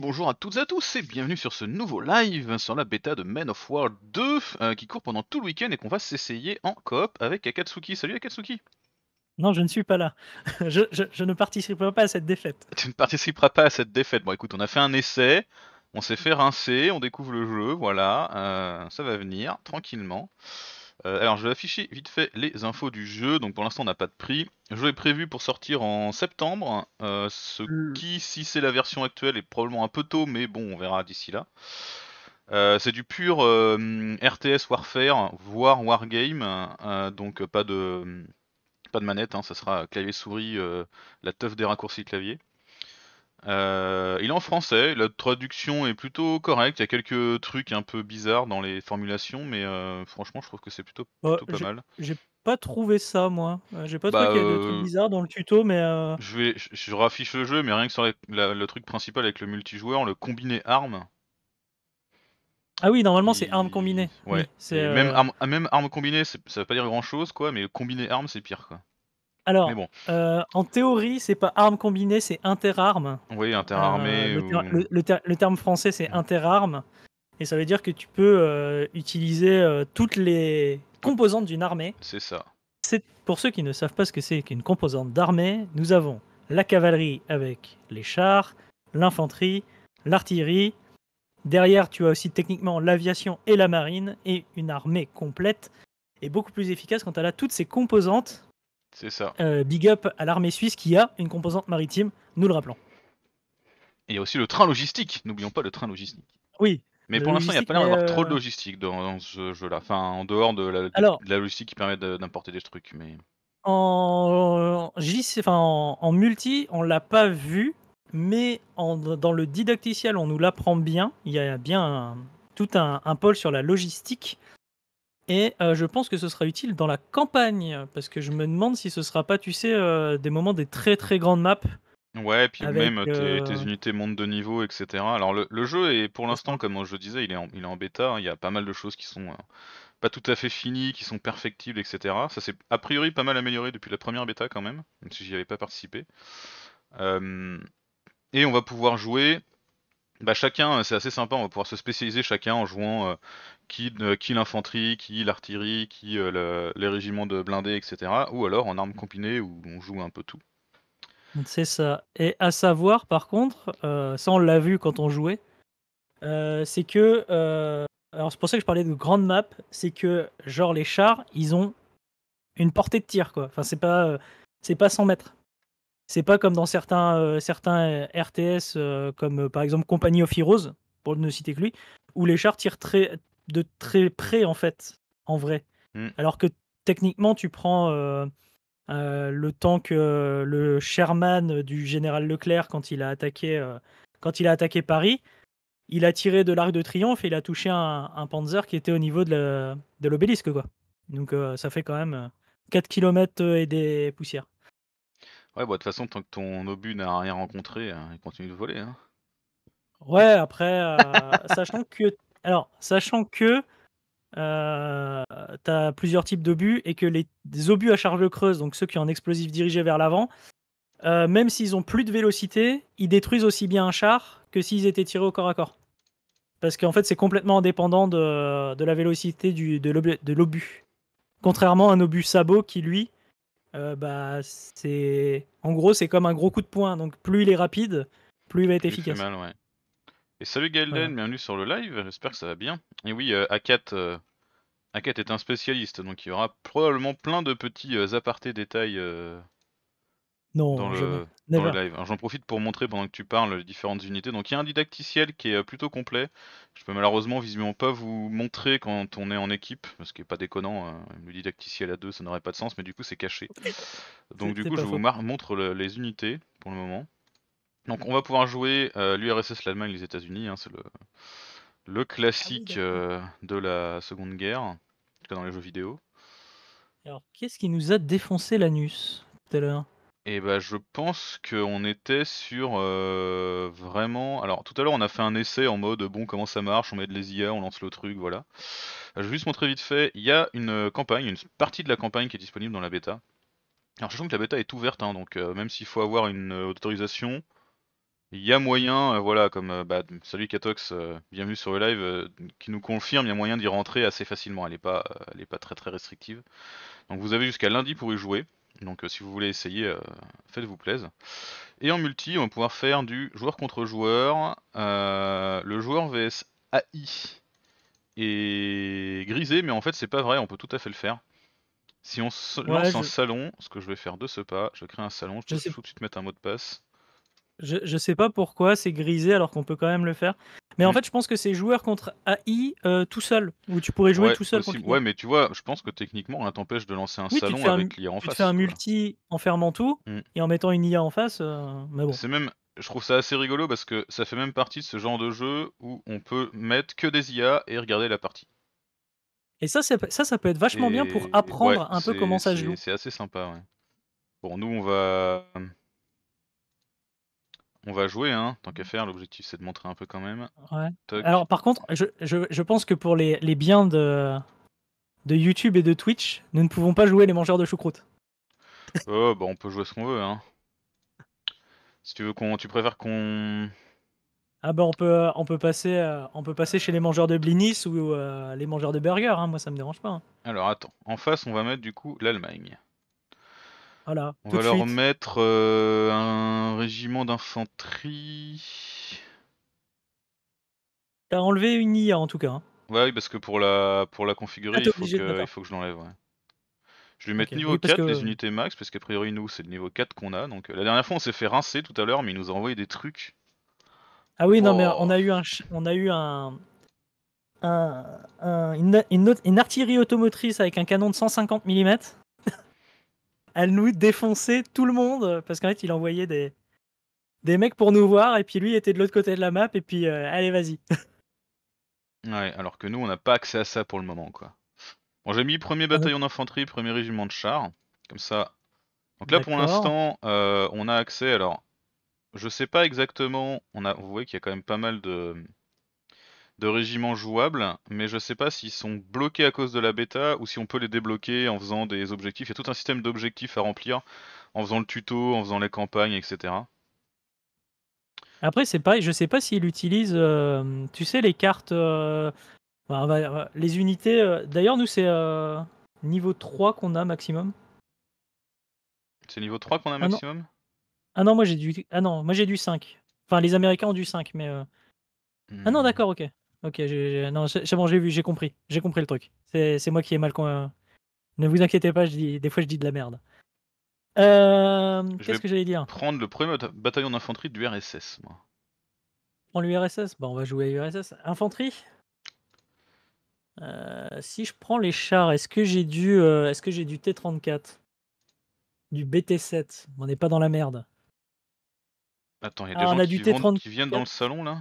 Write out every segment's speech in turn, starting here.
bonjour à toutes et à tous et bienvenue sur ce nouveau live sur la bêta de Men of War 2 euh, qui court pendant tout le week-end et qu'on va s'essayer en coop avec Akatsuki. Salut Akatsuki Non, je ne suis pas là. je, ne participerai pas à cette défaite. Tu ne participeras pas à cette défaite. Bon écoute, on a fait un essai, on s'est fait rincer, on découvre le jeu, voilà, euh, ça va venir tranquillement. Euh, alors je vais afficher vite fait les infos du jeu, donc pour l'instant on n'a pas de prix. Le jeu est prévu pour sortir en septembre, euh, ce hmm. qui si c'est la version actuelle est probablement un peu tôt, mais bon on verra d'ici là. Euh, c'est du pur RTS Warfare, voire Wargame, donc pas de, pas de manette, hein. ça sera clavier-souris, la teuf des raccourcis clavier. Euh, il est en français, la traduction est plutôt correcte, il y a quelques trucs un peu bizarres dans les formulations, mais euh, franchement je trouve que c'est plutôt, pas mal. J'ai pas trouvé ça moi, euh, j'ai pas trouvé bah, qu'il y a des trucs bizarres dans le tuto, mais... Je, vais, je, raffiche le jeu, mais rien que sur le truc principal avec le multijoueur, le combiné armes. Ah oui, normalement c'est armes combinées. Ouais. même, arme ah, même armes combinées, ça veut pas dire grand chose quoi, mais combiné armes c'est pire quoi. Alors, euh, en théorie, c'est pas arme combinée, c'est interarme. Oui, interarmée. Euh, le, terme français, c'est interarme. Et ça veut dire que tu peux euh, utiliser toutes les composantes d'une armée. C'est ça. C'est Pour ceux qui ne savent pas ce que c'est qu'une composante d'armée, nous avons la cavalerie avec les chars, l'infanterie, l'artillerie. Derrière, tu as aussi techniquement l'aviation et la marine, et une armée complète est beaucoup plus efficace quand elle a toutes ses composantes c'est ça. Euh, big up à l'armée suisse qui a une composante maritime, nous le rappelons. Et il y a aussi le train logistique, n'oublions pas le train logistique. Oui. Mais pour l'instant, il n'y a pas l'air d'avoir euh, trop de logistique dans, ce jeu-là. en dehors de la, logistique qui permet d'importer des trucs. Mais... En, en, multi, on ne l'a pas vu, mais dans le didacticiel, on nous l'apprend bien. Il y a bien tout un, pôle sur la logistique et euh, je pense que ce sera utile dans la campagne, parce que je me demande si ce sera pas, tu sais, euh, des moments des très très grandes maps. Ouais, puis même euh, tes, unités montent de niveau, etc. Alors le, jeu est pour l'instant, comme je disais, il est en, il est en bêta, hein. il y a pas mal de choses qui sont pas tout à fait finies, qui sont perfectibles, etc. Ça s'est a priori pas mal amélioré depuis la première bêta quand même, même si j'y avais pas participé. et on va pouvoir jouer. Bah chacun, c'est assez sympa, on va pouvoir se spécialiser chacun en jouant qui, l'infanterie, qui l'artillerie, qui euh, les régiments de blindés, etc. Ou alors en armes combinées où on joue un peu tout. C'est ça. Et à savoir, par contre, euh, ça on l'a vu quand on jouait, euh, c'est que. alors c'est pour ça que je parlais de grande map, c'est que, genre, les chars, ils ont une portée de tir, quoi. Enfin, c'est pas, c'est pas 100 mètres. C'est pas comme dans certains, certains RTS, comme par exemple Company of Heroes, pour ne citer que lui, où les chars tirent très, de très près, en fait, en vrai. Hmm. Alors que techniquement, tu prends euh, euh, le temps euh, que le Sherman du général Leclerc, quand il a attaqué, quand il a attaqué Paris, il a tiré de l'arc de triomphe et il a touché un, panzer qui était au niveau de l'obélisque. quoi. Donc ça fait quand même 4 km et des poussières. Ouais, bon bah, de toute façon, tant que ton obus n'a rien rencontré, hein, il continue de voler. Hein. Ouais, après, sachant que alors, sachant que euh, tu as plusieurs types d'obus et que les, obus à charge creuse, donc ceux qui ont un explosif dirigé vers l'avant, euh, même s'ils ont plus de vélocité, ils détruisent aussi bien un char que s'ils étaient tirés au corps à corps. Parce qu'en fait, c'est complètement indépendant de, la vélocité du, de l'obus. Contrairement à un obus sabot qui, lui, euh, bah, c'est en gros, c'est comme un gros coup de poing. Donc, plus il est rapide, plus il va être efficace. Et salut Gaelden, bienvenue sur le live, j'espère que ça va bien. Et oui, euh, Akat euh, est un spécialiste, donc il y aura probablement plein de petits euh, apartés détails non, dans, le, live. J'en profite pour montrer pendant que tu parles les différentes unités. Donc il y a un didacticiel qui est plutôt complet. Je peux malheureusement visiblement pas vous montrer quand on est en équipe, ce qui n'est pas déconnant. Hein. Le didacticiel à deux, ça n'aurait pas de sens, mais du coup c'est caché. Donc du coup je vous montre les unités pour le moment. Donc on va pouvoir jouer euh, l'URSS, l'Allemagne, les États-Unis. Hein, c'est le, classique ah euh, de la Seconde Guerre, en tout cas dans les jeux vidéo. Alors qu'est-ce qui nous a défoncé l'anus tout à l'heure Eh bah, ben je pense qu'on était sur euh, vraiment. Alors tout à l'heure on a fait un essai en mode bon comment ça marche, on met de les on lance le truc, voilà. Je vais juste montrer vite fait. Il y a une campagne, une partie de la campagne qui est disponible dans la bêta. Alors sachant que la bêta est ouverte, hein, donc même s'il faut avoir une autorisation il y a moyen, euh, voilà, comme euh, bah, celui salut Katox, bienvenue euh, sur le live, qui nous confirme, il y a moyen d'y rentrer assez facilement. Elle n'est pas, elle est pas très très restrictive. Donc vous avez jusqu'à lundi pour y jouer. Donc si vous voulez essayer, faites-vous plaisir. Et en multi, on va pouvoir faire du joueur contre joueur, le joueur vs AI est grisé, mais en fait c'est pas vrai, on peut tout à fait le faire. Si on lance un salon, ce que je vais faire de ce pas, je crée un salon, je, vais tout de suite mettre un mot de passe. Je, sais pas pourquoi c'est grisé alors qu'on peut quand même le faire. Mais en mm. fait, je pense que c'est joueur contre AI euh, tout seul, où tu pourrais jouer tout seul. ouais, mais tu vois, je pense que techniquement, on t'empêche de lancer un salon avec l'IA en face. Tu fais un multi en fermant tout mm. et en mettant une IA en face. Euh, c'est même, je trouve ça assez rigolo parce que ça fait même partie de ce genre de jeu où on peut mettre que des IA et regarder la partie. Et ça, ça, peut être vachement bien pour apprendre un peu comment ça joue. C'est assez sympa. Ouais. Bon, nous, on va on va jouer, hein, tant qu'à faire. L'objectif, c'est de montrer un peu quand même. Ouais. Alors, par contre, je, pense que pour les, biens de, de YouTube et de Twitch, nous ne pouvons pas jouer les mangeurs de choucroute. Oh, bah on peut jouer ce qu'on veut, hein. Si tu veux qu'on, tu préfères qu'on. Ah bah on peut, on peut passer, euh, on peut passer chez les mangeurs de blinis ou euh, les mangeurs de burgers. Hein, moi, ça me dérange pas. Hein. Alors attends, en face, on va mettre du coup l'Allemagne. On va leur mettre euh, un régiment d'infanterie. T'as enlevé une IA en tout cas. Hein. Ouais, oui, parce que pour la, pour la configurer, ah, il faut, que, je l'enlève. Je vais lui mettre niveau 4, les unités max, parce qu'a priori, nous, c'est le niveau 4 qu'on a. Donc, euh, la dernière fois, on s'est fait rincer tout à l'heure, mais il nous a envoyé des trucs. Ah oui, non, mais oh. on a eu un, on a eu un, une artillerie automotrice avec un canon de 150 mm. Elle nous défonçait tout le monde euh, parce qu'en fait, il envoyait des, des mecs pour nous voir et puis lui était de l'autre côté de la map et puis euh, allez, vas-y. ouais, alors que nous, on n'a pas accès à ça pour le moment, quoi. Bon, j'ai mis premier ah bataillon d'infanterie, premier régiment de chars, comme ça. Donc là, pour l'instant, euh, on a accès. Alors, je sais pas exactement. On a, vous voyez qu'il y a quand même pas mal de de régiments jouables, mais je sais pas s'ils sont bloqués à cause de la bêta ou si on peut les débloquer en faisant des objectifs. Il y a tout un système d'objectifs à remplir en faisant le tuto, en faisant les campagnes, etc. Après, c'est pareil, je sais pas s'il utilise, euh, tu sais, les cartes, euh, bah, euh, les unités. D'ailleurs, nous, c'est niveau 3 qu'on a maximum. C'est niveau 3 qu'on a ah maximum ah non. moi j'ai du... Ah non, moi j'ai du 5. Enfin, les Américains ont du 5, mais... Hmm. Ah non, d'accord, ok. Ok, non, bon, j'ai vu, j'ai compris, j'ai compris le truc. C'est moi qui ai mal. Con... Ne vous inquiétez pas, des fois je dis de la merde. Euh, qu'est-ce que j'allais dire Prendre le premier bataillon d'infanterie du RSS, moi. l'URSS Bah, on va jouer à l'URSS Infanterie euh, Si je prends les chars, est-ce que j'ai du, euh, est-ce que j'ai du T34 Du BT7 On n'est pas dans la merde. Attends, il y a des ah, gens qui, qui viennent dans le salon là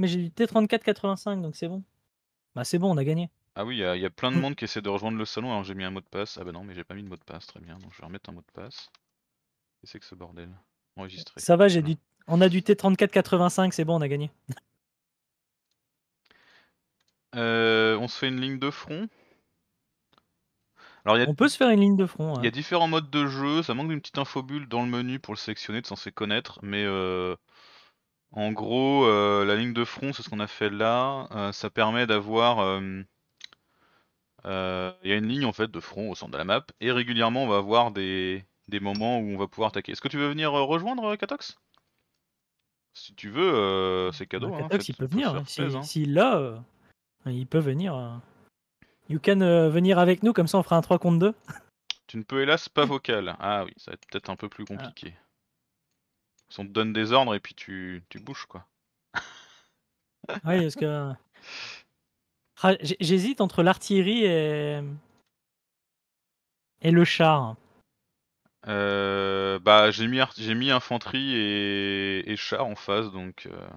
mais j'ai du t 3485 donc c'est bon. Bah c'est bon, on a gagné. Ah oui, il y, a plein de mm. monde qui essaie de rejoindre le salon, alors j'ai mis un mot de passe. Ah bah non, mais j'ai pas mis de mot de passe, très bien. Donc je vais remettre un mot de passe. Et c'est que ce bordel Enregistré. Ça va, j'ai du... on a du t 3485 c'est bon, on a gagné. Euh, on se fait une ligne de front. Alors, On peut se faire une ligne de front. Il y a hein. différents modes de jeu, ça manque d'une petite infobulle dans le menu pour le sélectionner, de s'en connaître, mais euh, en gros, euh, la ligne de front, c'est ce qu'on a fait là. Euh, ça permet d'avoir. Euh, il y a une ligne en fait de front au centre de la map, et régulièrement on va avoir des, des moments où on va pouvoir attaquer. Est-ce que tu veux venir rejoindre Katox Si tu veux, c'est cadeau. Katox, bah, hein, hein. il peut venir. S'il si, il peut venir. You can venir avec nous, comme ça on fera un 3 contre 2. Tu ne peux hélas pas vocal. Ah oui, ça va être peut-être un peu plus ah. compliqué on te donne des ordres et puis tu, tu bouges, quoi. oui, parce que. Euh, ah, j'hésite entre l'artillerie et. et le char. Euh, bah, j'ai mis, j'ai mis infanterie et... et, char en face, donc. Euh.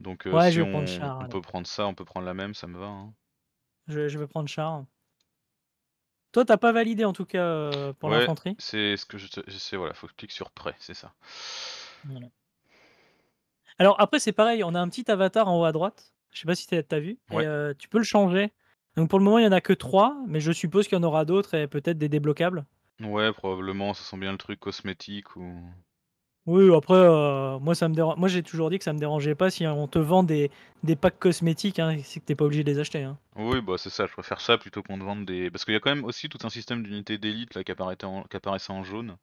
Donc, si on, on peut prendre ça, on peut prendre la même, ça me va. Hein. Je, je vais prendre char. Toi, t'as pas validé en tout cas euh, pour l'infanterie C'est ce que je sais, voilà, faut que je clique sur prêt, c'est ça. Alors après, c'est pareil, on a un petit avatar en haut à droite. Je sais pas si tu as vu. Euh, tu peux le changer. Donc pour le moment, il y en a que trois, mais je suppose qu'il y en aura d'autres et peut-être des débloquables. Ouais, probablement, ça sent bien le truc cosmétique ou. Oui, après, euh, moi, ça me Moi, j'ai toujours dit que ça me dérangeait pas si on te vend des, packs cosmétiques, hein, c'est que t'es pas obligé de les acheter. Hein. Oui, bah c'est ça. Je préfère ça plutôt qu'on te vende des. Parce qu'il y a quand même aussi tout un système d'unités d'élite là qui apparaissait en, jaune.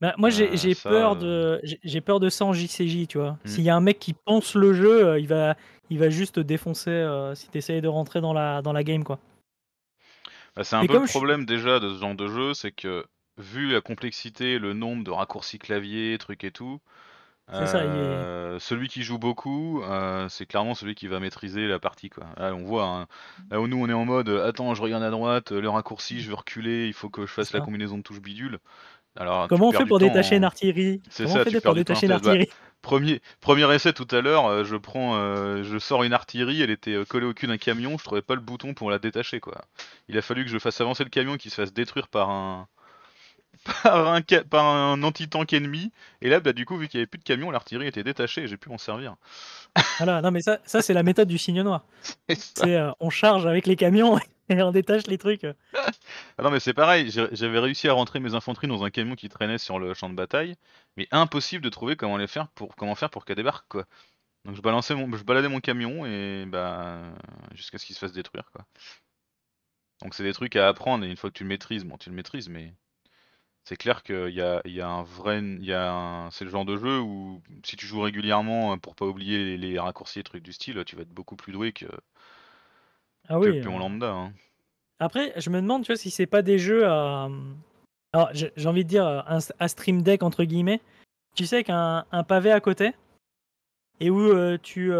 Bah, moi, j'ai euh, peur euh, de, j'ai peur de ça en JCJ, tu vois. Hmm. S'il y a un mec qui pense le jeu, il va, il va juste te défoncer si tu t'essayes de rentrer dans la, dans la game, quoi. Bah, c'est un peu le problème déjà de ce genre de jeu, c'est que vu la complexité, le nombre de raccourcis clavier, trucs et tout, euh, celui qui joue beaucoup, euh, c'est clairement celui qui va maîtriser la partie. Quoi. Là, on voit, hein. où nous on est en mode euh, attends, je regarde à droite, le raccourci, je veux reculer, il faut que je fasse la combinaison de touches bidule. Alors, Comment on fait pour détacher une artillerie Comment on fait pour détacher une artillerie premier, premier essai tout à l'heure, je prends, je sors une artillerie, elle était collée au cul d'un camion, je trouvais pas le bouton pour la détacher quoi. Il a fallu que je fasse avancer le camion qui se fasse détruire par un, par un, anti-tank ennemi. Et là, bah, du coup, vu qu'il n'y avait plus de camion, l'artillerie était détachée et j'ai pu m'en servir. Voilà, non, mais ça, c'est la méthode du signe noir. C'est euh, on charge avec les camions et on détache les trucs. Ah non, mais c'est pareil, j'avais réussi à rentrer mes infanteries dans un camion qui traînait sur le champ de bataille, mais impossible de trouver comment les faire pour comment faire pour qu'elle débarque quoi. Donc je balançais mon, je baladais mon camion et bah jusqu'à ce qu'il se fasse détruire quoi. Donc c'est des trucs à apprendre et une fois que tu le maîtrises, bon tu le maîtrises mais c'est clair qu'il y a, un vrai. Y a c'est le genre de jeu où si tu joues régulièrement euh, pour pas oublier les, raccourcis et trucs du style, tu vas être beaucoup plus doué que, ah oui, euh, lambda. Hein. Après, je me demande tu vois, si c'est pas des jeux à. j'ai envie de dire euh, un, stream deck entre guillemets. Tu sais qu'un un pavé à côté et où tu,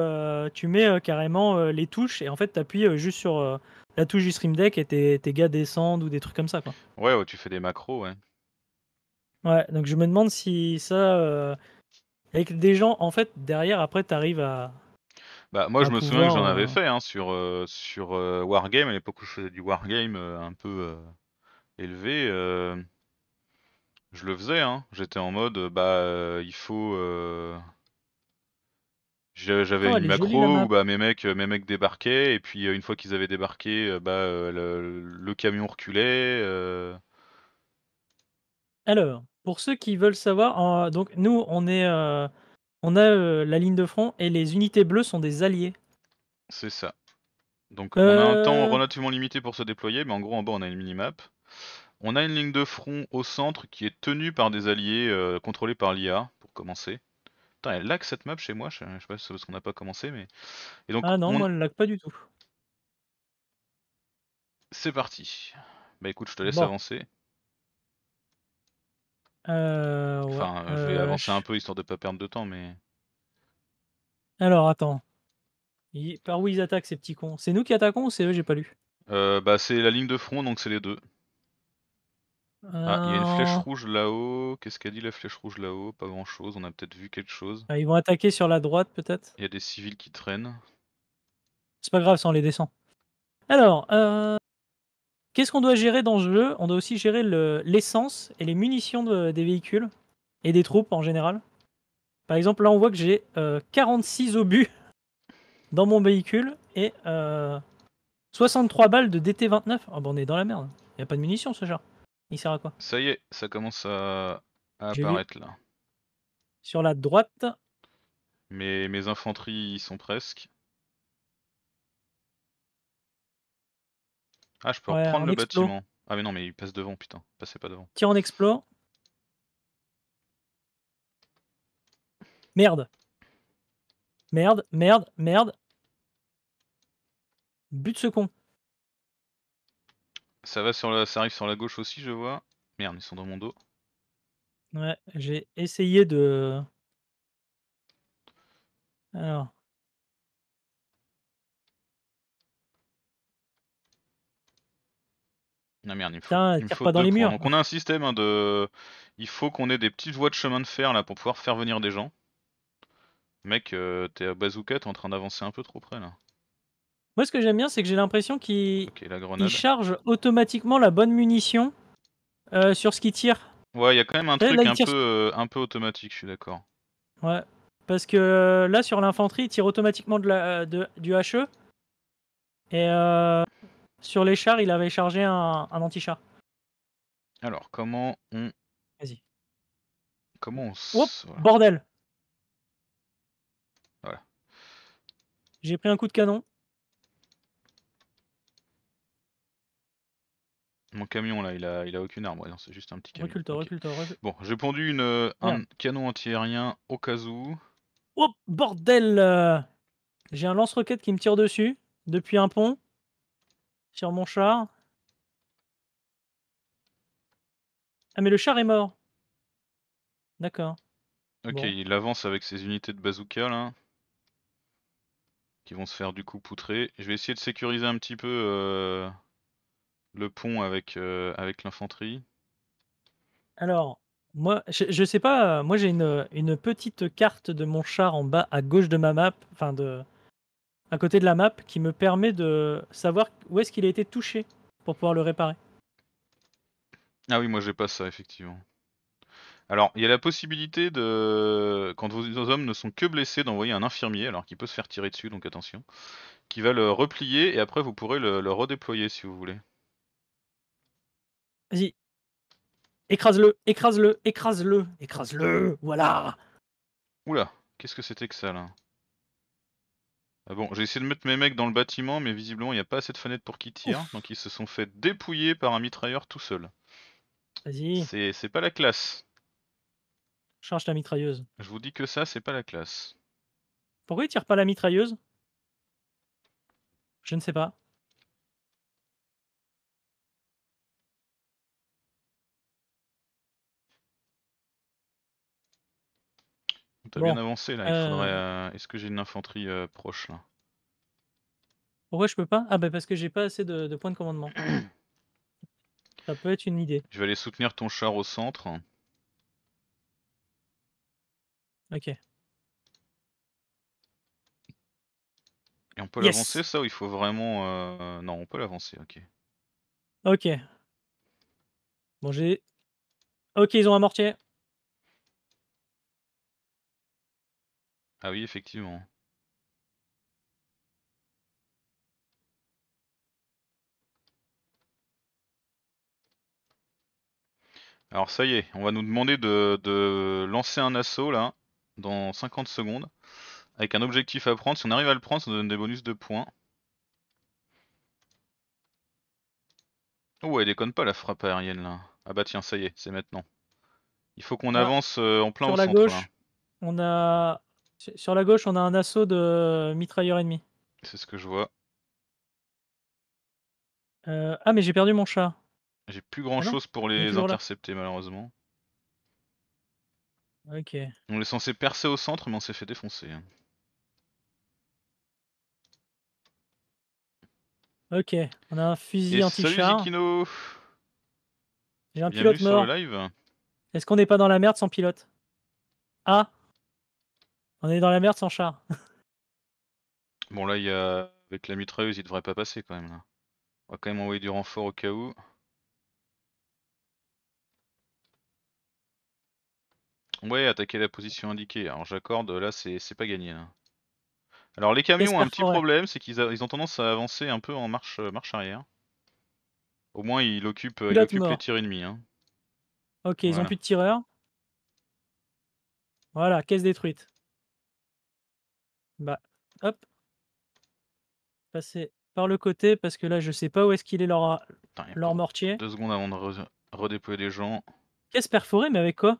tu mets carrément les touches et en fait tu appuies juste sur la touche du stream deck et tes, gars descendent ou des trucs comme ça quoi. Ouais, ouais tu fais des macros ouais. Ouais, donc je me demande si ça. Euh, avec des gens, en fait, derrière, après, t'arrives à. Bah, moi, je me souviens que j'en euh, avais fait hein, sur, euh, sur Wargame, à l'époque où je faisais du Wargame un peu élevé. je le faisais, hein. j'étais en mode, bah, il faut. J'avais oh, une macro où bah, mes, mecs, mes mecs débarquaient, et puis une fois qu'ils avaient débarqué, bah, le, le, camion reculait. Alors, pour ceux qui veulent savoir, donc nous, on est, euh, on a euh, la ligne de front et les unités bleues sont des alliés. C'est ça. Donc on a un euh, temps relativement limité pour se déployer, mais en gros en bas on a une mini-map. On a une ligne de front au centre qui est tenue par des alliés contrôlés par l'IA pour commencer. Putain, elle lag cette map chez moi, je, ne sais pas si c'est parce qu'on n'a pas commencé, mais. Ah non, elle moi, elle lag pas du tout. c'est parti. Bah écoute, je te laisse avancer. Euh, enfin, je vais euh, avancer un peu histoire de pas perdre de temps, mais. Alors, attends. Par où ils attaquent ces petits cons C'est nous qui attaquons ou c'est eux J'ai pas lu. Euh, bah, c'est la ligne de front, donc c'est les deux. Ah, il y a une flèche rouge là-haut. Qu'est-ce qu'a dit la flèche rouge là-haut Pas grand-chose, on a peut-être vu quelque chose. ah, Ils vont attaquer sur la droite peut-être Il y a des civils qui traînent. C'est pas grave, ça on les descend. Alors, Qu'est-ce qu'on doit gérer dans ce jeu On doit aussi gérer l'essence et les munitions des véhicules et des troupes en général. Par exemple, là, on voit que j'ai 46 euh, obus dans mon véhicule et 63 euh, balles de DT29. Ah, oh, on est dans la merde. Il n'y a pas de munitions, ce genre. Il sert à quoi Ça y est, ça commence à, apparaître là. Sur la droite. Mes, mes infanteries sont presque. Ah, je peux reprendre le bâtiment. Ah, mais non, mais il passe devant, putain. Passez pas devant. Tiens, on explore. Merde. Merde, merde, merde. But ce con. Ça va sur la... ça arrive sur la gauche aussi, je vois. Merde, ils sont dans mon dos. Ouais, j'ai essayé de. Alors. il faut, dans les Donc on a un système hein, de. Il faut qu'on ait des petites voies de chemin de fer là pour pouvoir faire venir des gens. Mec, euh, t'es à bazooka, t'es en train d'avancer un peu trop près là. Moi, ce que j'aime bien, c'est que j'ai l'impression qu'il charge automatiquement la bonne munition euh, sur ce qu'il tire. Ouais, il y a quand même un truc euh, un peu, automatique, je suis d'accord. Ouais. Parce que là, sur l'infanterie, il tire automatiquement de la, du HE. Et sur les chars, il avait chargé un, anti-char. Alors, comment on. Vas-y. Comment on. Bordel Voilà. J'ai pris un coup de canon. Mon camion là, il a, il a aucune arme, c'est juste un petit camion. recule bon, j'ai pondu une, euh, un canon canon aérien au cas où. Oh, bordel euh. J'ai un lance-roquette qui me tire dessus depuis un pont mon char. Ah, mais le char est mort. D'accord. Ok, il avance avec ses unités de bazooka là. Qui vont se faire du coup poutrer. Je vais essayer de sécuriser un petit peu euh, le pont avec, euh, avec l'infanterie. Alors, moi, je, sais pas, euh, moi j'ai une, une, petite carte de mon char en bas à gauche de ma map, enfin de, à côté de la map qui me permet de savoir où est-ce qu'il a été touché pour pouvoir le réparer. Ah oui, moi j'ai pas ça effectivement. Alors, il y a la possibilité de, quand vos hommes ne sont que blessés, d'envoyer un infirmier, alors qu'il peut se faire tirer dessus, donc attention, qui va le replier et après vous pourrez le, le redéployer si vous voulez. Vas-y. Écrase-le, écrase-le, écrase-le, écrase-le, voilà Oula, qu'est-ce que c'était que ça là ah bon, j'ai essayé de mettre mes mecs dans le bâtiment, mais visiblement il n'y a pas assez de fenêtres pour qu'ils tirent, donc ils se sont fait dépouiller par un mitrailleur tout seul. Vas-y. C'est, pas la classe. Charge la mitrailleuse. Je vous dis que ça, c'est pas la classe. Pourquoi ils tirent pas la mitrailleuse Je ne sais pas. T'as bien avancé là, euh, euh, Est-ce que j'ai une infanterie euh, proche là pourquoi je peux pas? Ah bah parce que j'ai pas assez de, points de commandement. Ça peut être une idée. Je vais aller soutenir ton char au centre. Ok. Et on peut l'avancer ça ou il faut vraiment. Non, on peut l'avancer, ok. Ok. Bon, j'ai... Ok, ils ont un mortier. Ah oui, effectivement. Alors ça y est, on va nous demander de, lancer un assaut là, dans 50 secondes, avec un objectif à prendre. Si on arrive à le prendre, ça nous donne des bonus de points. Oh, elle déconne pas la frappe aérienne là. Ah bah tiens, ça y est, c'est maintenant. Il faut qu'on avance euh, en plein Sur centre, on a sur la gauche, on a un assaut de mitrailleur ennemis. C'est ce que je vois. Euh, ah, mais j'ai perdu mon chat. J'ai plus ah grand chose pour les intercepter, malheureusement. Ok. On est censé percer au centre, mais on s'est fait défoncer. Hein. Ok, on a un fusil anti-char. J'ai un pilote mort. Est-ce qu'on n'est pas dans la merde sans pilote Ah on est dans la merde sans char. bon, là, il y a... avec la mitrailleuse, il devrait pas passer quand même. Là. On va quand même envoyer du renfort au cas où. Ouais, attaquer la position indiquée. Alors, j'accorde, là, c'est pas gagné. Alors, les camions ont un petit problème, c'est qu'ils ont tendance à avancer un peu en marche, euh, marche arrière. Au moins, il occupe, les tirs ennemis. Hein. Ok, ils ont plus de tireurs. Voilà, caisse détruite. Bah, hop. Passer par le côté, parce que là, je sais pas où est-ce qu'il est leur, leur mortier. Deux secondes avant de redéployer des gens. Caisse perforée, mais avec quoi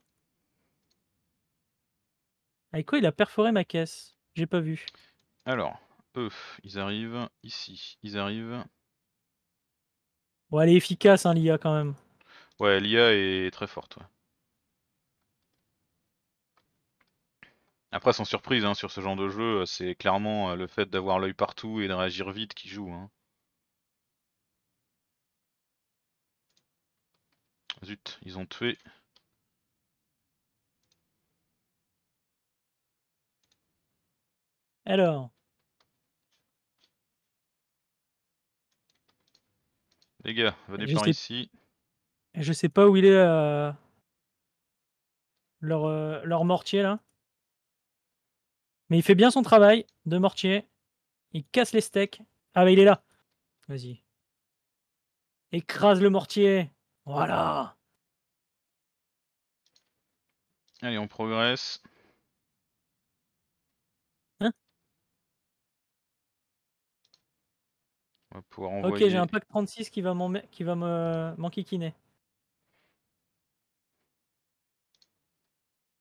Avec quoi il a perforé ma caisse J'ai pas vu. Alors, eux, ils arrivent ici. Ils arrivent. Bon, elle est efficace, hein, l'IA, quand même. Ouais, l'IA est très forte. Ouais. Après, sans surprise, hein, sur ce genre de jeu, euh, c'est clairement euh, le fait d'avoir l'œil partout et de réagir vite qui joue. Hein. Zut, ils ont tué. Alors Les gars, venez par ici. Je sais pas où il est euh, leur mortier là. Mais il fait bien son travail de mortier. Il casse les steaks. Ah bah il est là. Vas-y. Écrase le mortier. Voilà. Allez, on progresse. Hein On va pouvoir envoyer... Ok, j'ai un pack 36 qui va qui va m'enquiquiner.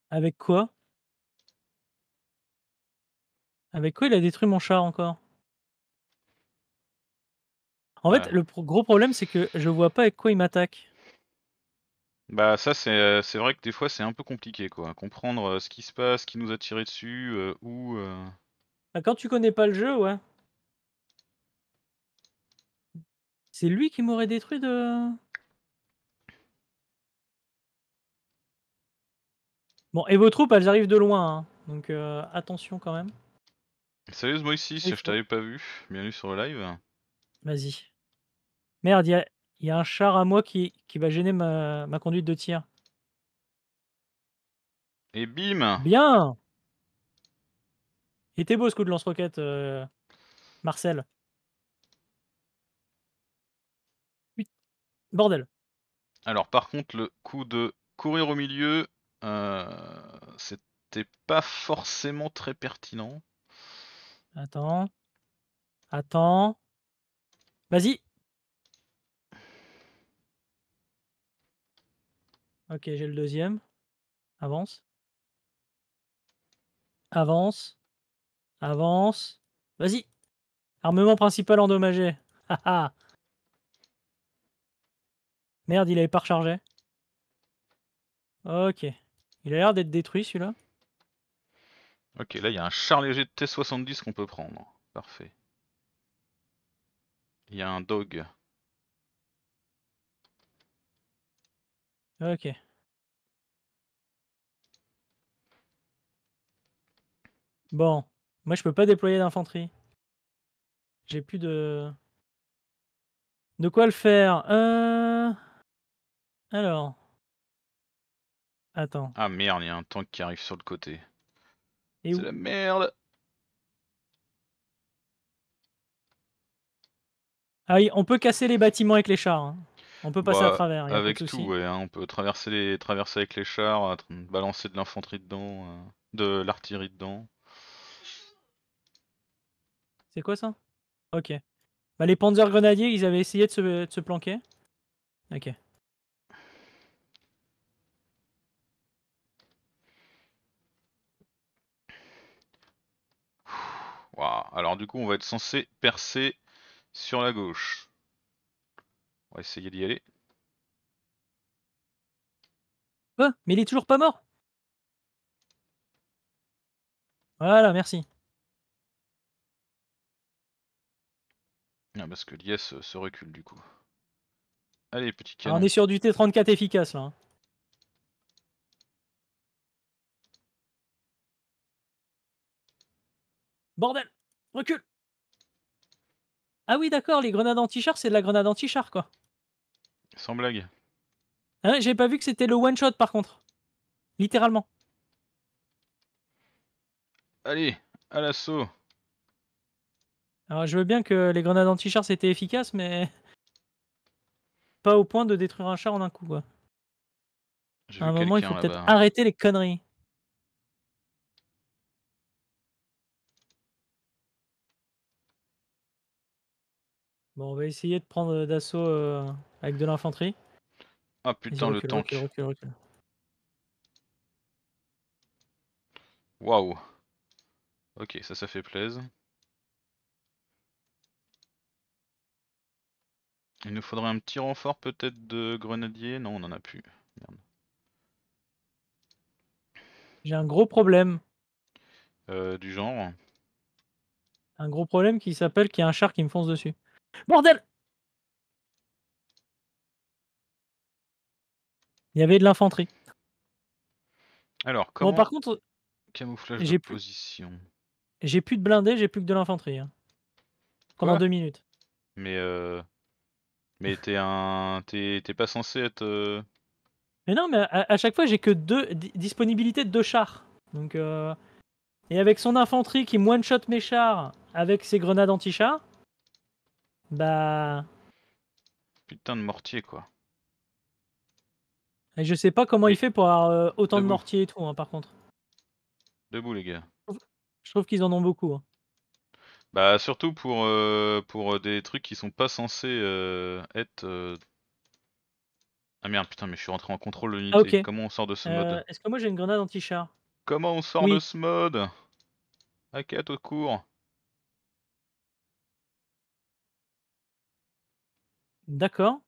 Avec quoi avec quoi il a détruit mon char encore En fait, le gros problème, c'est que je vois pas avec quoi il m'attaque. Bah ça c'est euh, vrai que des fois c'est un peu compliqué quoi, comprendre euh, ce qui se passe, qui nous a tiré dessus, ou euh, où. Bah, quand tu connais pas le jeu, ouais. C'est lui qui m'aurait détruit de. Bon, et vos troupes, elles arrivent de loin, hein. donc attention quand même. Salut moi ici, je t'avais pas vu. Bienvenue sur le live. Vas-y. Merde, il y a, un char à moi qui, va gêner ma, conduite de tir. Et bim Bien Il était beau ce coup de lance-roquette, euh, Marcel. Bordel. Alors par contre, le coup de courir au milieu, euh, c'était pas forcément très pertinent. Attends. Attends. Vas-y. Ok, j'ai le deuxième. Avance. Avance. Avance. Vas-y. Armement principal endommagé. Merde, il avait pas rechargé. Ok. Il a l'air d'être détruit celui-là. Ok, là il y a un char léger de T70 qu'on peut prendre. Parfait. Il y a un dog. Ah, ok. Bon, moi je peux pas déployer d'infanterie. J'ai plus de. De quoi le faire Euh. Alors. Attends. Ah merde, il y a un tank qui arrive sur le côté. C'est la merde. Ah oui, on peut casser les bâtiments avec les chars. Hein. On peut passer à bah, travers. Avec tout, ouais, hein. on peut traverser, les, traverser avec les chars, euh, balancer de l'infanterie dedans, euh, de l'artillerie dedans. C'est quoi ça Ok. Bah, les Panzer Grenadiers, ils avaient essayé de se, de se planquer. Ok. Alors du coup, on va être censé percer sur la gauche. On va essayer d'y aller. Mais il est toujours pas mort Voilà, merci. parce que l'IS se recule du coup. Allez, petit canon. Ah, on est sur du T34 efficace là. Hein. Bordel Recule Ah oui, d'accord, les grenades anti-char, c'est de la grenade anti-char, quoi. Sans blague. Hein, ah J'ai pas vu que c'était le one-shot, par contre. Littéralement. Allez, à l'assaut alors, je veux bien que les grenades anti-char c'était efficace, mais pas au point de détruire un char en un coup. Quoi. À un moment, il faut peut-être arrêter les conneries. Bon, on va essayer de prendre d'assaut euh, avec de l'infanterie. Ah putain, le tank. Waouh. Ok, ça, ça fait plaisir. Il nous faudrait un petit renfort peut-être de grenadiers. Non, on en a plus. J'ai un gros problème. Euh, du genre. Un gros problème qui s'appelle qu'il y a un char qui me fonce dessus. Bordel Il y avait de l'infanterie. Alors, comment... par contre, camouflage de position. J'ai plus de blindés, j'ai plus que de l'infanterie. Hein. Pendant deux minutes. Mais euh... mais t'es un t'es pas censé être. Euh mais non, mais à, chaque fois j'ai que deux disponibilité de deux chars. Donc euh, et avec son infanterie qui one shot mes chars avec ses grenades anti chars, bah. Putain de mortier, quoi. Et je sais pas comment il fait pour avoir euh, autant de mortiers et tout, hein, par contre. Debout, les gars. Je trouve qu'ils en ont beaucoup. Hein. Bah, surtout pour, euh, pour euh, des trucs qui sont pas censés être. Ah merde, putain, mais je suis rentré en contrôle de l'unité. Ah, comment on sort de ce mode Est-ce que moi j'ai une grenade anti-char Comment on sort de ce mode à au cours D'accord.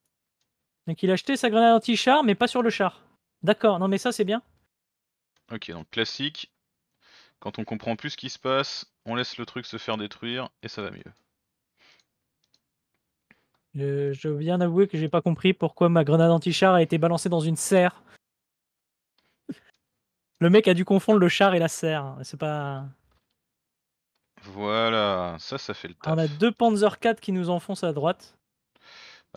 Donc il a acheté sa grenade anti-char, mais pas sur le char. D'accord, non mais ça c'est bien. Ok, donc classique. Quand on comprend plus ce qui se passe, on laisse le truc se faire détruire et ça va mieux. Euh, je viens bien avouer que j'ai pas compris pourquoi ma grenade anti-char a été balancée dans une serre. le mec a dû confondre le char et la serre. C'est pas. Voilà, ça, ça fait le temps. On a deux Panzer 4 qui nous enfoncent à droite.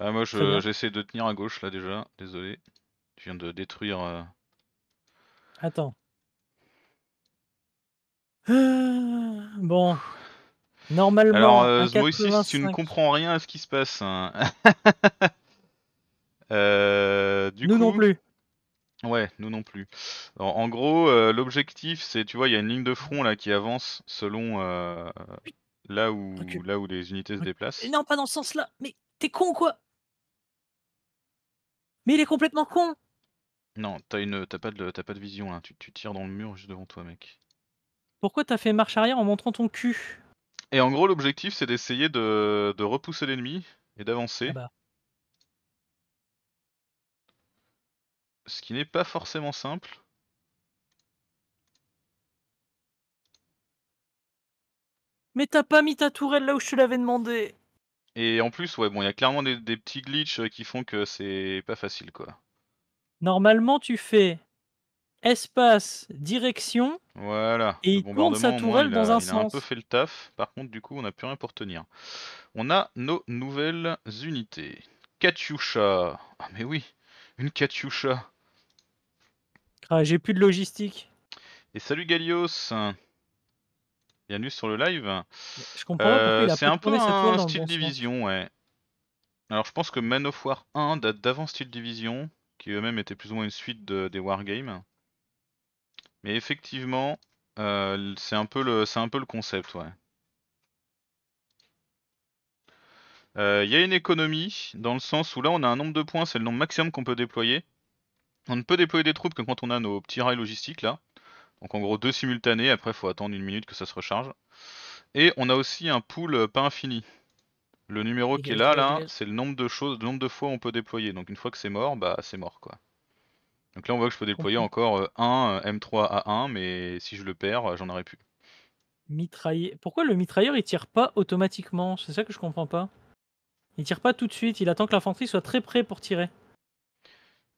Ah, moi, j'essaie de tenir à gauche là déjà. Désolé. Tu viens de détruire. Euh. Attends. Ah, bon. Normalement. Alors, euh, Moïse, tu ne comprends rien à ce qui se passe. Hein. Euh, du nous non plus. Ouais, nous non plus. en gros, l'objectif, c'est, tu vois, il y a une ligne de front là qui avance selon là où, là où les unités se déplacent. non, pas dans ce sens-là. Mais t'es con quoi mais il est complètement con Non, t'as une... pas, de... pas de vision là, hein. tu... tires dans le mur juste devant toi, mec. Pourquoi t'as fait marche arrière en montrant ton cul Et en gros, l'objectif c'est d'essayer de... repousser l'ennemi et d'avancer. Ah bah. Ce qui n'est pas forcément simple. Mais t'as pas mis ta tourelle là où je te l'avais demandé et en plus, ouais, bon, il y a clairement des, petits glitches euh, qui font que c'est pas facile, quoi. Normalement, tu fais espace, direction. Voilà. Et il tourne sa tourelle dans un sens. On a un peu fait le taf. Par contre, du coup, on n'a plus rien pour tenir. On a nos nouvelles unités. Katyusha. Ah, mais oui, une Katyusha. Ah, j'ai plus de logistique. Et salut Galios. Yannus sur le live. Je comprends euh, C'est un peu un style Division, ouais. Alors je pense que Man of War 1 date d'avant Style Division, qui eux-mêmes étaient plus ou moins une suite des Wargames. Mais effectivement, euh, c'est un, peu le, un peu le concept, ouais. Il euh, y a une économie, dans le sens où là on a un nombre de points, c'est le nombre maximum qu'on peut déployer. On ne peut déployer des troupes que quand on a nos petits rails logistiques là. Donc en gros deux simultanés, après il faut attendre une minute que ça se recharge. Et on a aussi un pool euh, pas infini. Le numéro qui est là, là, c'est le nombre de choses, nombre de fois on peut déployer. Donc une fois que c'est mort, bah c'est mort quoi. Donc là on voit que je peux déployer encore euh, un M3 à 1, mais si je le perds, euh, j'en aurais plus. Mitrailleur. Pourquoi le mitrailleur il tire pas automatiquement C'est ça que je comprends pas. Il tire pas tout de suite, il attend que l'infanterie soit très près pour tirer.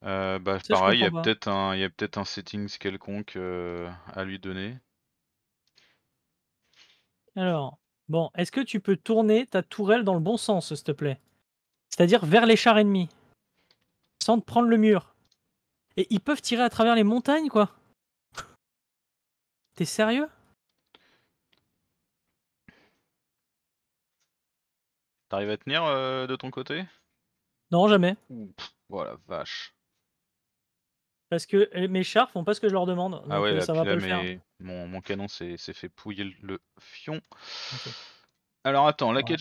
Euh, bah, pareil, il y a peut-être un, peut un settings quelconque euh, à lui donner. Alors, bon, est-ce que tu peux tourner ta tourelle dans le bon sens, s'il te plaît C'est-à-dire vers les chars ennemis, sans te prendre le mur. Et ils peuvent tirer à travers les montagnes, quoi T'es sérieux T'arrives à tenir euh, de ton côté Non, jamais. voilà, oh vache. Parce que eh, mes chars font pas ce que je leur demande. Ah donc ah ouais, euh, ça va pas le faire. Mon, canon s'est fait pouiller le fion. Alors attends, la quête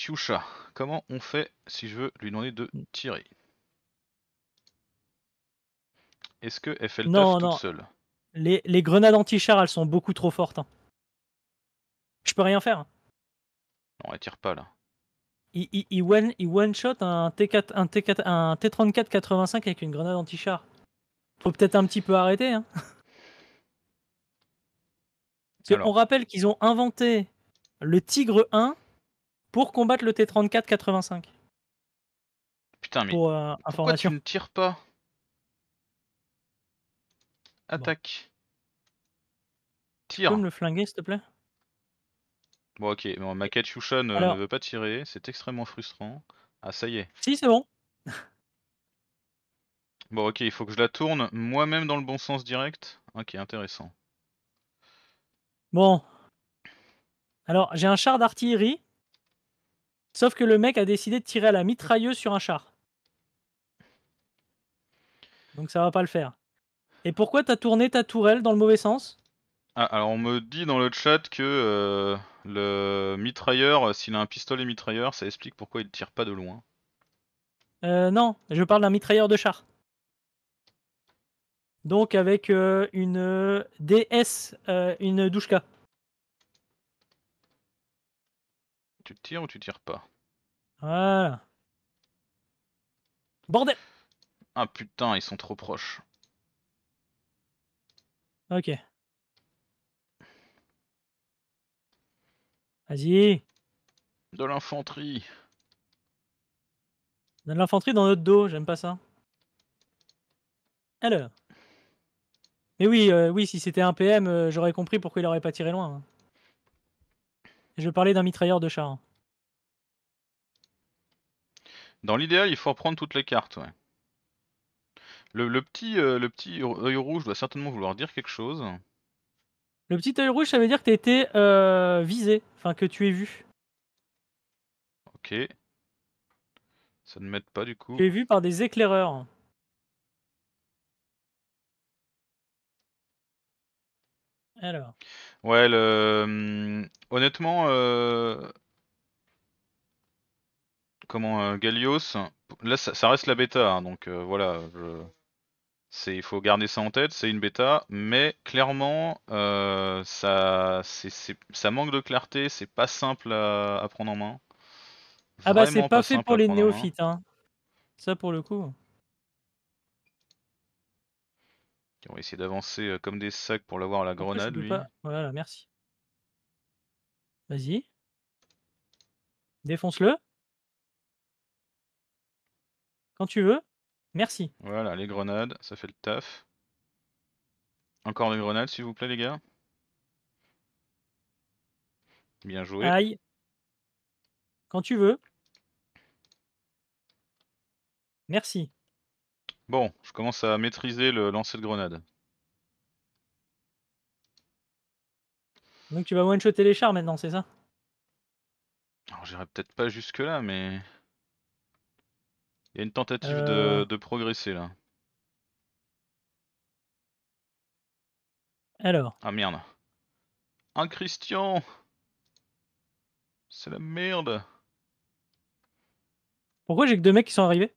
comment on fait si je veux lui demander de mm. tirer Est-ce que FL fait le non, non. toute seule les, les, grenades anti chars elles sont beaucoup trop fortes. Hein. Je peux rien faire. Hein. Non, elle tire pas là. Il, one-shot 4 un T34-85 avec une grenade anti-char. Faut peut-être un petit peu arrêter. Hein. On rappelle qu'ils ont inventé le Tigre 1 pour combattre le T-34-85. Putain, mais pour, euh, pourquoi tu ne tires pas Attaque. Tire. Tu peux me le flinguer, s'il te plaît Bon, ok. Bon, ma euh, ne veut pas tirer. C'est extrêmement frustrant. Ah, ça y est. Si, c'est bon. Bon, ok, il faut que je la tourne moi-même dans le bon sens direct. Ok, intéressant. Bon. Alors, j'ai un char d'artillerie. Sauf que le mec a décidé de tirer à la mitrailleuse sur un char. Donc ça va pas le faire. Et pourquoi t'as tourné ta tourelle dans le mauvais sens ah, Alors on me dit dans le chat que euh, le mitrailleur, euh, s'il a un pistolet mitrailleur, ça explique pourquoi il tire pas de loin. Euh, non, je parle d'un mitrailleur de char. Donc avec euh, une euh, DS, euh, une douchka. Tu tires ou tu tires pas Voilà. Bordel Ah putain, ils sont trop proches. Ok. Vas-y. De l'infanterie. De l'infanterie dans notre dos, j'aime pas ça. Alors. Mais oui, euh, oui, si c'était un PM, euh, j'aurais compris pourquoi il aurait pas tiré loin. Hein. Je parlais d'un mitrailleur de char. Hein. Dans l'idéal, il faut reprendre toutes les cartes. Le, petit, euh, le petit œil rouge doit certainement vouloir dire quelque chose. Le petit œil rouge, ça veut dire que tu été visé, enfin que tu es vu. Ok. Ça ne m'aide pas du coup. Tu es vu par des éclaireurs. Alors. Ouais, hum, honnêtement, euh, comment euh, Galios là ça, reste la bêta, hein, donc euh, voilà, il faut garder ça en tête, c'est une bêta, mais clairement, ça, ça manque de clarté, c'est pas simple à... prendre en main. ah bah c'est pas, fait pour les néophytes, hein. ça pour le coup. On va essayer d'avancer euh, comme des sacs pour l'avoir la grenade, lui. Voilà, oh merci. Vas-y. Défonce-le. Quand tu veux. Merci. Voilà, les grenades, ça fait le taf. Encore une grenade, s'il vous plaît, les gars. Bien joué. Aïe. Quand tu veux. Merci. Bon, je commence à maîtriser le lancer de grenade. Donc tu vas one-shotter les chars maintenant, c'est ça Alors j'irai peut-être pas jusque-là, mais... Il y a une tentative de, euh. de, progresser là. Alors Ah merde. Un Christian C'est la merde Pourquoi j'ai que deux mecs qui sont arrivés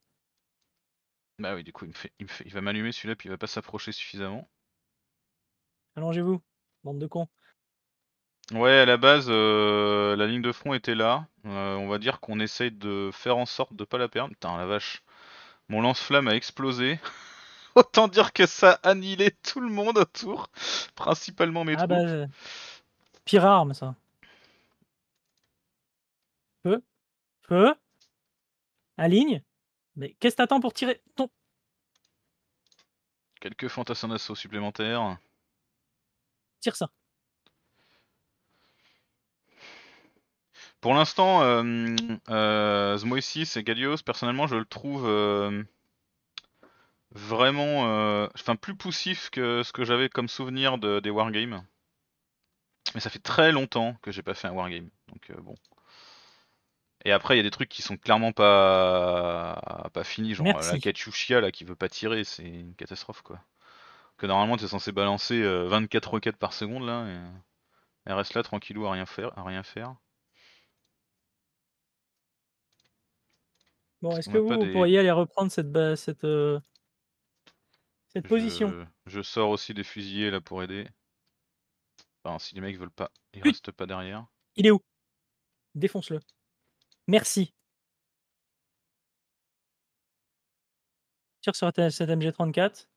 bah oui, du coup, il, va m'allumer celui-là, puis il va pas s'approcher suffisamment. Allongez-vous, bande de cons. Ouais, à la base, euh, la ligne de front était là. Euh, on va dire qu'on essaye de faire en sorte de pas la perdre. Putain, la vache. Mon lance-flamme a explosé. Autant dire que ça a annihilé tout le monde autour. Principalement mes ah bah, euh, pire arme, ça. Feu Feu Aligne mais qu'est-ce que t'attends pour tirer ton... Quelques fantassins d'assaut supplémentaires. Tire ça. Pour l'instant, euh, euh et Galios, personnellement, je le trouve euh, vraiment. Euh, enfin, plus poussif que ce que j'avais comme souvenir des Wargames. Mais ça fait très longtemps que j'ai pas fait un Wargame. Donc, bon. Et après, il y a des trucs qui sont clairement pas, pas finis, genre la Kachushia là qui veut pas tirer, c'est une catastrophe quoi. Que normalement, t'es censé balancer 24 euh, roquettes par seconde là, et elle reste là tranquillou à rien faire. À rien faire. Bon, est-ce que vous, pourriez aller reprendre cette, cette, euh, cette position Je sors aussi des fusillés là pour aider. Enfin, si les mecs veulent pas, ils restent pas derrière. Il est où Défonce-le. Merci. Tire sur cette MG34.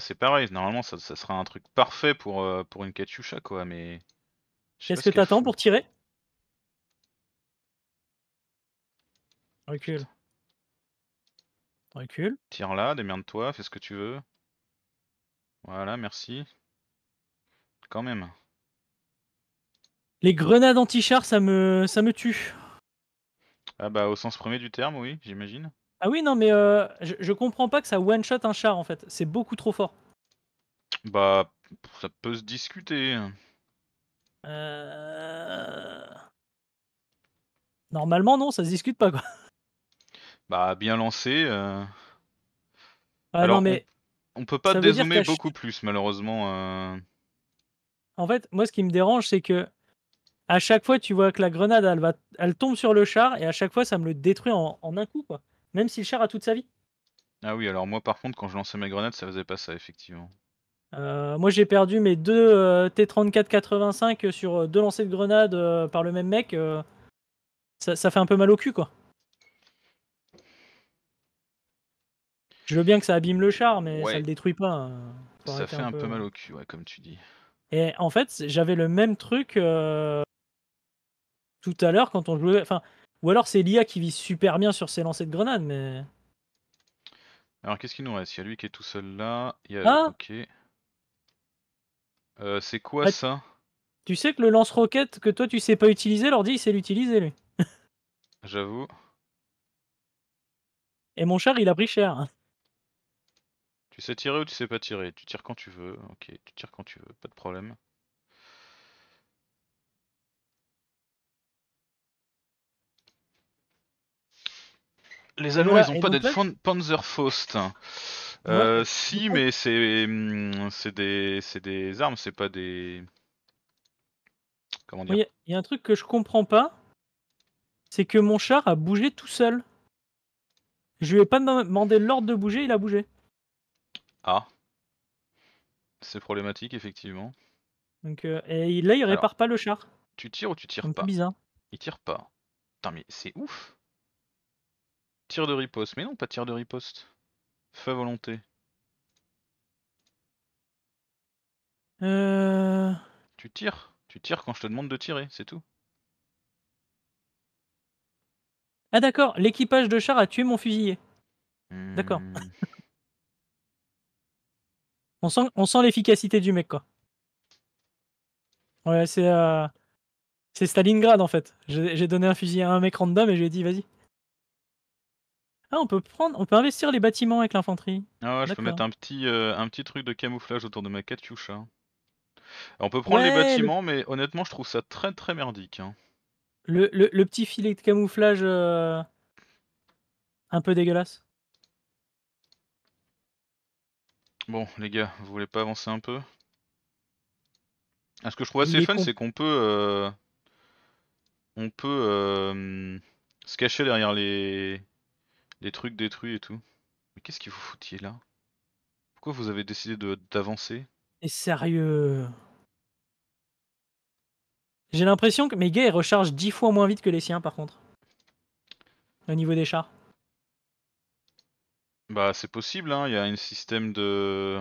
C'est pareil, normalement ça, sera un truc parfait pour, euh, pour une Katyusha, quoi, mais. Qu'est-ce que t'attends pour tirer Recule. Recule. Tire là, démerde-toi, fais ce que tu veux. Voilà, merci. Quand même. Les grenades anti-char, ça me, ça me tue. Ah bah au sens premier du terme, oui, j'imagine. Ah oui, non, mais euh, je, comprends pas que ça one-shot un char en fait. C'est beaucoup trop fort. Bah, ça peut se discuter. Euh, normalement, non, ça se discute pas quoi. Bah, bien lancé. Euh. Ah, mais. On, peut pas dézoomer beaucoup plus, malheureusement. En fait, moi, ce qui me dérange, c'est que à chaque fois, tu vois que la grenade, elle, va, elle tombe sur le char et à chaque fois, ça me le détruit en, un coup, quoi. Même si le char a toute sa vie. Ah oui, alors moi, par contre, quand je lançais mes grenades, ça faisait pas ça, effectivement. Euh, moi, j'ai perdu mes deux euh, T34-85 euh, sur deux lancers de grenades par le même mec. Ça, fait un peu mal au cul, quoi. Je veux bien que ça abîme le char, mais ça le détruit pas. Hein. Ça fait un peu... mal au cul, ouais, comme tu dis. Et en fait, j'avais le même truc tout à l'heure quand on jouait. Enfin, ou alors c'est l'IA qui vit super bien sur ses lancers de grenades, mais. Alors qu'est-ce qu'il nous reste Il y a lui qui est tout seul là. Ah ok. Euh, c'est quoi ah, ça Tu sais que le lance-roquette que toi tu sais pas utiliser, l'ordi il sait l'utiliser lui. J'avoue. Et mon char il a pris cher. Tu sais tirer ou tu sais pas tirer Tu tires quand tu veux. Ok, tu tires quand tu veux, pas de problème. Les Allemands, bah, ils n'ont pas d'être Panzerfaust. Euh, si, mais c'est hum, des, des armes, c'est pas des. Comment dire Il y, a un truc que je comprends pas, c'est que mon char a bougé tout seul. Je lui ai pas demandé l'ordre de bouger, il a bougé. Ah. C'est problématique, effectivement. Donc, euh, et là, il répare pas le char. Tu tires ou tu tires Donc, pas Bizarre. Il tire pas. Putain, mais c'est ouf. Tire de riposte. Mais non, pas tire de riposte. Feu volonté. Euh... Tu tires. Tu tires quand je te demande de tirer, c'est tout. Ah d'accord, l'équipage de char a tué mon fusillé. Hmm. D'accord. on sent, on sent l'efficacité du mec, quoi. Ouais, c'est... Euh, c'est Stalingrad, en fait. J'ai donné un fusil à un mec random et je lui ai dit, vas-y. Ah, on peut prendre, on peut investir les bâtiments avec l'infanterie. Ah ouais, je peux mettre un petit, euh, un petit truc de camouflage autour de ma Katyusha. on peut prendre les bâtiments, mais honnêtement, je trouve ça très très merdique. Hein. Le, petit filet de camouflage euh, un peu dégueulasse. Bon, les gars, vous voulez pas avancer un peu ah, Ce que je trouve assez fun, c'est qu'on peut. Euh, on peut se cacher derrière les des trucs détruits et tout. Mais qu'est-ce qu'ils vous foutiez là Pourquoi vous avez décidé d'avancer Et sérieux J'ai l'impression que mes gars rechargent 10 fois moins vite que les siens par contre. Au niveau des chars. Bah c'est possible, hein. il y a un système de...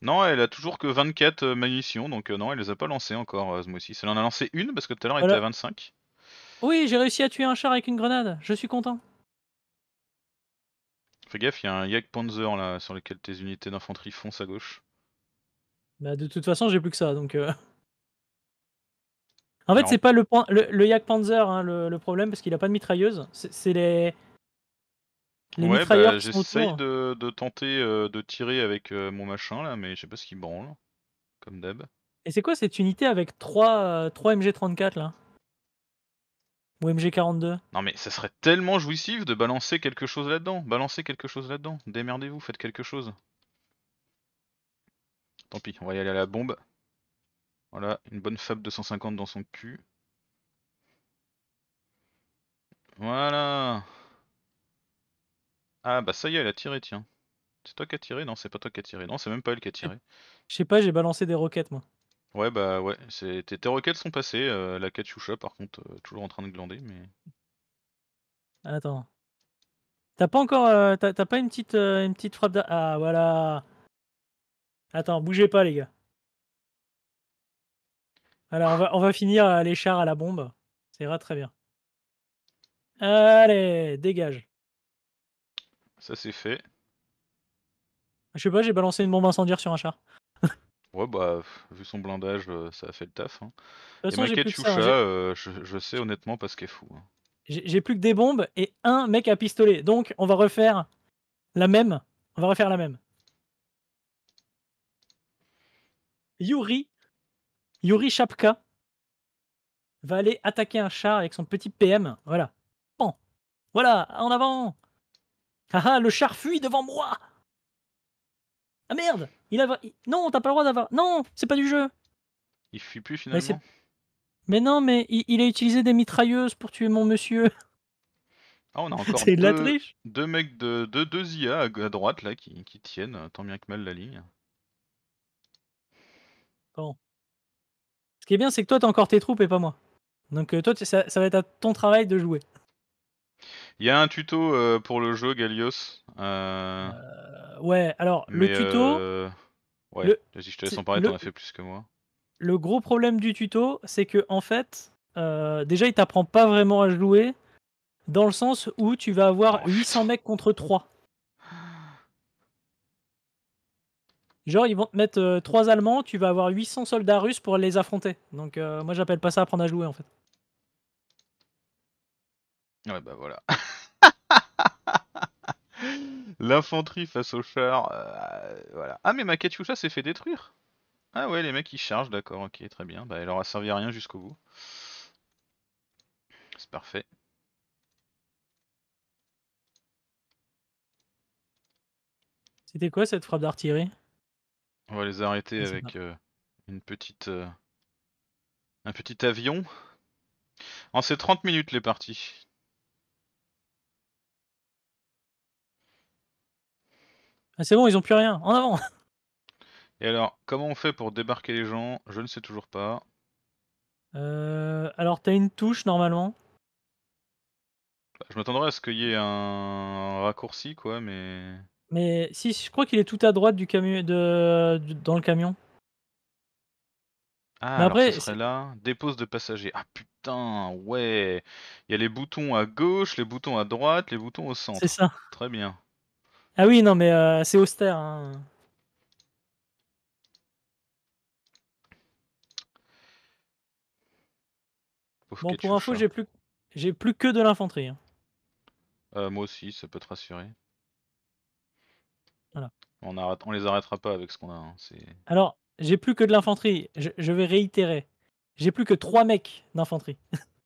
Non, elle a toujours que 24 euh, munitions, donc euh, non, elle les a pas lancées encore euh, ce mois-ci. Elle en a lancé une parce que tout à l'heure elle était à 25. Oui, j'ai réussi à tuer un char avec une grenade, je suis content. Fais gaffe, il y a un Jagdpanzer là sur lequel tes unités d'infanterie foncent à gauche. Bah, de toute façon, j'ai plus que ça donc. Euh. En fait, c'est pas le, le, le Jagdpanzer hein, le, problème parce qu'il a pas de mitrailleuse. C'est les. les ouais, bah, j'essaye de, de, tenter euh, de tirer avec euh, mon machin là, mais je sais pas ce qui branle. Comme d'hab. Et c'est quoi cette unité avec 3, 3 MG34 là ou MG42 Non mais ça serait tellement jouissif de balancer quelque chose là-dedans. balancer quelque chose là-dedans. Démerdez-vous, faites quelque chose. Tant pis, on va y aller à la bombe. Voilà, une bonne Fab 250 dans son cul. Voilà. Ah bah ça y est, elle a tiré, tiens. C'est toi qui as tiré Non, c'est pas toi qui as tiré. Non, c'est même pas elle qui a tiré. Je sais pas, j'ai balancé des roquettes, moi. Ouais, bah ouais, tes, requêtes sont passées. Euh, la choucha par contre, euh, toujours en train de glander, mais. Attends. T'as pas encore. Euh, t'as, pas une petite, une petite frappe d'ar... Ah, voilà. Attends, bougez pas, les gars. Alors, on va, finir les chars à la bombe. Ça ira très bien. Allez, dégage. Ça, c'est fait. Je sais pas, j'ai balancé une bombe incendiaire sur un char. Ouais, bah, vu son blindage, euh, ça a fait le taf. je, sais honnêtement pas ce qu'est fou. Hein. J'ai plus que des bombes et un mec à pistolet. Donc, on va refaire la même. On va refaire la même. Yuri, Yuri Chapka va aller attaquer un char avec son petit PM. Voilà. Pan. Voilà, en avant. ah, ah le char fuit devant moi. Ah merde Il a non, t'as pas le droit d'avoir. Non, c'est pas du jeu. Il fuit plus finalement. Mais, non, mais il, a utilisé des mitrailleuses pour tuer mon monsieur. Ah, on a encore deux, de deux, mecs de deux, IA à, droite là qui, tiennent euh, tant bien que mal la ligne. Bon. Ce qui est bien, c'est que toi, t'as encore tes troupes et pas moi. Donc euh, toi, ça, va être à ton travail de jouer. Il y a un tuto euh, pour le jeu, Galios, euh, euh, ouais, alors le tuto. Euh, ouais, vas-y je te laisse en parler, t'en as fait plus que moi. Le gros problème du tuto, c'est que en fait, déjà, il t'apprend pas vraiment à jouer, dans le sens où tu vas avoir 800 mecs contre 3. Genre, ils vont te mettre 3 Allemands, tu vas avoir 800 soldats russes pour les affronter. Donc, moi, j'appelle pas ça apprendre à jouer, en fait. Ouais, bah voilà. L'infanterie face au char, euh, voilà. Ah, mais ma ça s'est fait détruire. Ah ouais, les mecs ils chargent, d'accord, ok, très bien. Bah, elle aura servi à rien jusqu'au bout. C'est parfait. C'était quoi cette frappe d'artillerie On va les arrêter avec euh, une petite, euh, un petit avion. En ces 30 minutes les parties. Ah, c'est bon, ils ont plus rien. En avant Et alors, comment on fait pour débarquer les gens Je ne sais toujours pas. Euh, alors, t'as une touche normalement bah, Je m'attendrais à ce qu'il y ait un raccourci, quoi, mais. Mais si, je crois qu'il est tout à droite du camion, de, dans le camion. Ah, ce serait là. Dépose de passagers. Ah putain, ouais. Il y a les boutons à gauche, les boutons à droite, les boutons au centre. C'est ça. Très bien. Ah oui, non, mais euh, c'est austère. Hein. Bon, pour info, j'ai plus, j'ai plus que de l'infanterie. Hein. Euh, moi aussi, ça peut te rassurer. Voilà. On, les arrêtera pas avec ce qu'on a. Hein, Alors, j'ai plus que de l'infanterie. Je... je, vais réitérer. J'ai plus que trois mecs d'infanterie.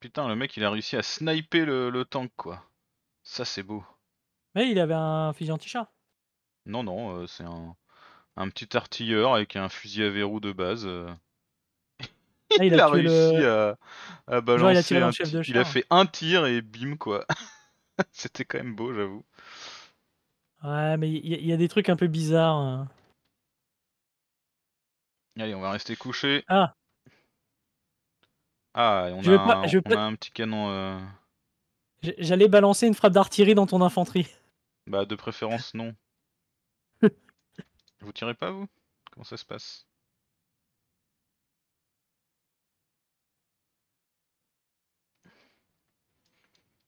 Putain, le mec, il a réussi à sniper le, tank, quoi. Ça, c'est beau. Mais il avait un fusil anti-chat. Non, non, euh, c'est un, petit artilleur avec un fusil à verrou de base. Euh. Ah, il, a réussi à, balancer il a fait un tir et bim, quoi. C'était quand même beau, j'avoue. Ouais, mais il y, a- des trucs un peu bizarres. Hein. Allez, on va rester couché. Ah, ah, on, a, un, un petit canon. Euh. J'allais balancer une frappe d'artillerie dans ton infanterie. Bah, de préférence, non. vous tirez pas, vous Comment ça se passe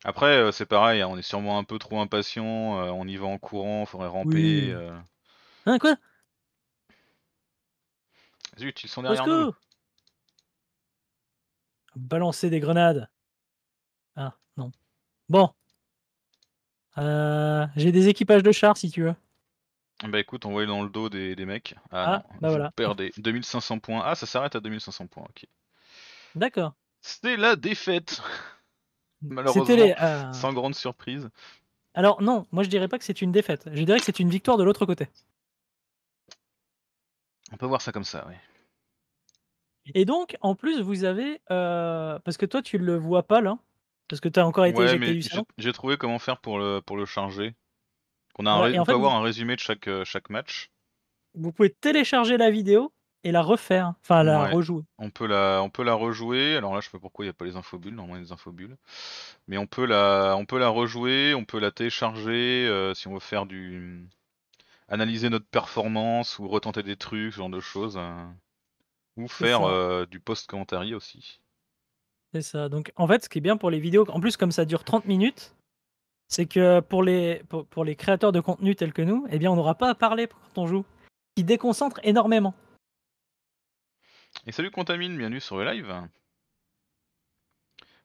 Après, euh, c'est pareil, hein, on est sûrement un peu trop impatient, euh, on y va en courant, faudrait ramper. Hein, quoi Zut, ils sont derrière nous balancer des grenades. Ah, non. Bon. Euh, j'ai des équipages de chars si tu veux. Bah écoute, on va dans le dos des, mecs. Ah, ah bah voilà. 2500 points. Ah, ça s'arrête à 2500 points, ok. D'accord. C'était la défaite. Malheureusement, euh, sans grande surprise. Alors non, moi je dirais pas que c'est une défaite. Je dirais que c'est une victoire de l'autre côté. On peut voir ça comme ça, oui. Et donc, en plus, vous avez. Euh, parce que toi, tu le vois pas là. Parce que tu as encore été j'ai trouvé comment faire pour le, pour le charger. On, a peut avoir un résumé de chaque, euh, chaque match. Vous pouvez télécharger la vidéo et la refaire. Enfin, la rejouer. On peut, la, on peut la rejouer. Alors là, je sais pas pourquoi il n'y a pas les infobules. Normalement, il y a Mais on peut la, on peut la rejouer, on peut la télécharger euh, si on veut faire du. analyser notre performance ou retenter des trucs, ce genre de choses. Ou faire euh, du post-commentary aussi. C'est ça. Donc en fait, ce qui est bien pour les vidéos, en plus comme ça dure 30 minutes, c'est que pour les, pour, les créateurs de contenu tels que nous, eh bien on n'aura pas à parler quand on joue. Qui déconcentre énormément. Et salut Contamine, bienvenue sur le live.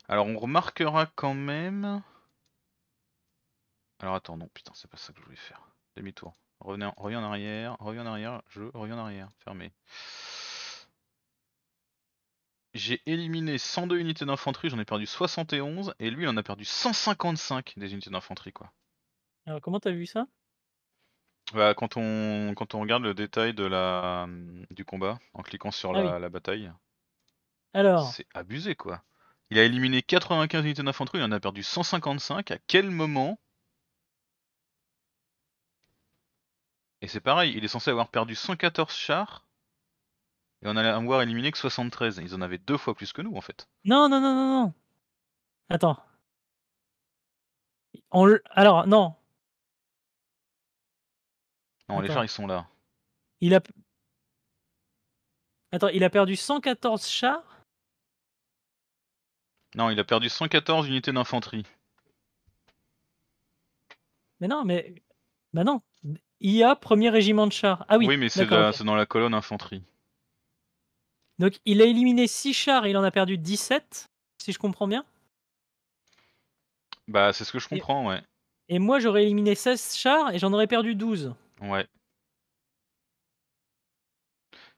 Alors on remarquera quand même. Alors attends, non, putain, c'est pas ça que je voulais faire. Demi-tour. Reviens, reviens en arrière, reviens en arrière, je reviens en arrière, fermé j'ai éliminé 102 unités d'infanterie, j'en ai perdu 71, et lui, il en a perdu 155 des unités d'infanterie, quoi. Alors, comment t'as vu ça bah, quand, on, quand on regarde le détail de la, du combat, en cliquant sur ah la, bataille, Alors... c'est abusé, quoi. Il a éliminé 95 unités d'infanterie, il en a perdu 155. À quel moment Et c'est pareil, il est censé avoir perdu 114 chars, et on allait avoir éliminé que 73. Ils en avaient deux fois plus que nous en fait. Non, non, non, non, non. Attends. Alors, non. Non, les chars ils sont là. Il a. Attends, il a perdu 114 chars Non, il a perdu 114 unités d'infanterie. Mais non, mais. Bah non. IA, premier régiment de chars. Ah oui. Oui, mais c'est dans la colonne infanterie. Donc il a éliminé 6 chars et il en a perdu 17, si je comprends bien. Bah c'est ce que je comprends, ouais. Et moi j'aurais éliminé 16 chars et j'en aurais perdu 12. Ouais.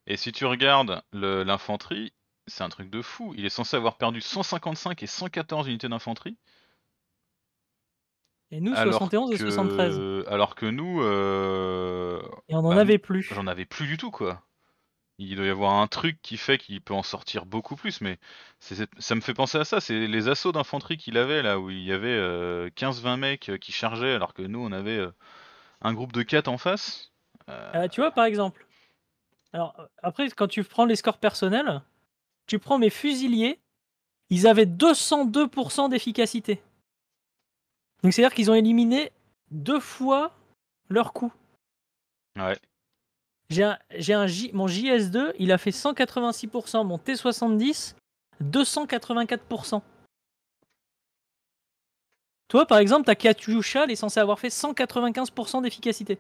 Et si tu regardes l'infanterie, c'est un truc de fou. Il est censé avoir perdu 155 et 114 unités d'infanterie. Et nous, 71 et 73. Alors que nous. Euh, et on en bah, avait plus. J'en avais plus du tout, quoi il doit y avoir un truc qui fait qu'il peut en sortir beaucoup plus, mais ça me fait penser à ça, c'est les assauts d'infanterie qu'il avait là, où il y avait 15-20 euh, mecs euh, qui chargeaient alors que nous on avait euh, un groupe de 4 en face. Ah, tu vois par exemple, alors après quand tu prends les scores personnels, tu prends mes fusiliers, ils avaient 202% d'efficacité. Donc c'est-à-dire qu'ils ont éliminé deux fois leur coût. Ouais. J'ai un, mon JS2, il a fait 186%, mon T70, 284%. Toi, par exemple, ta Katyusha, elle est censée avoir fait 195% d'efficacité.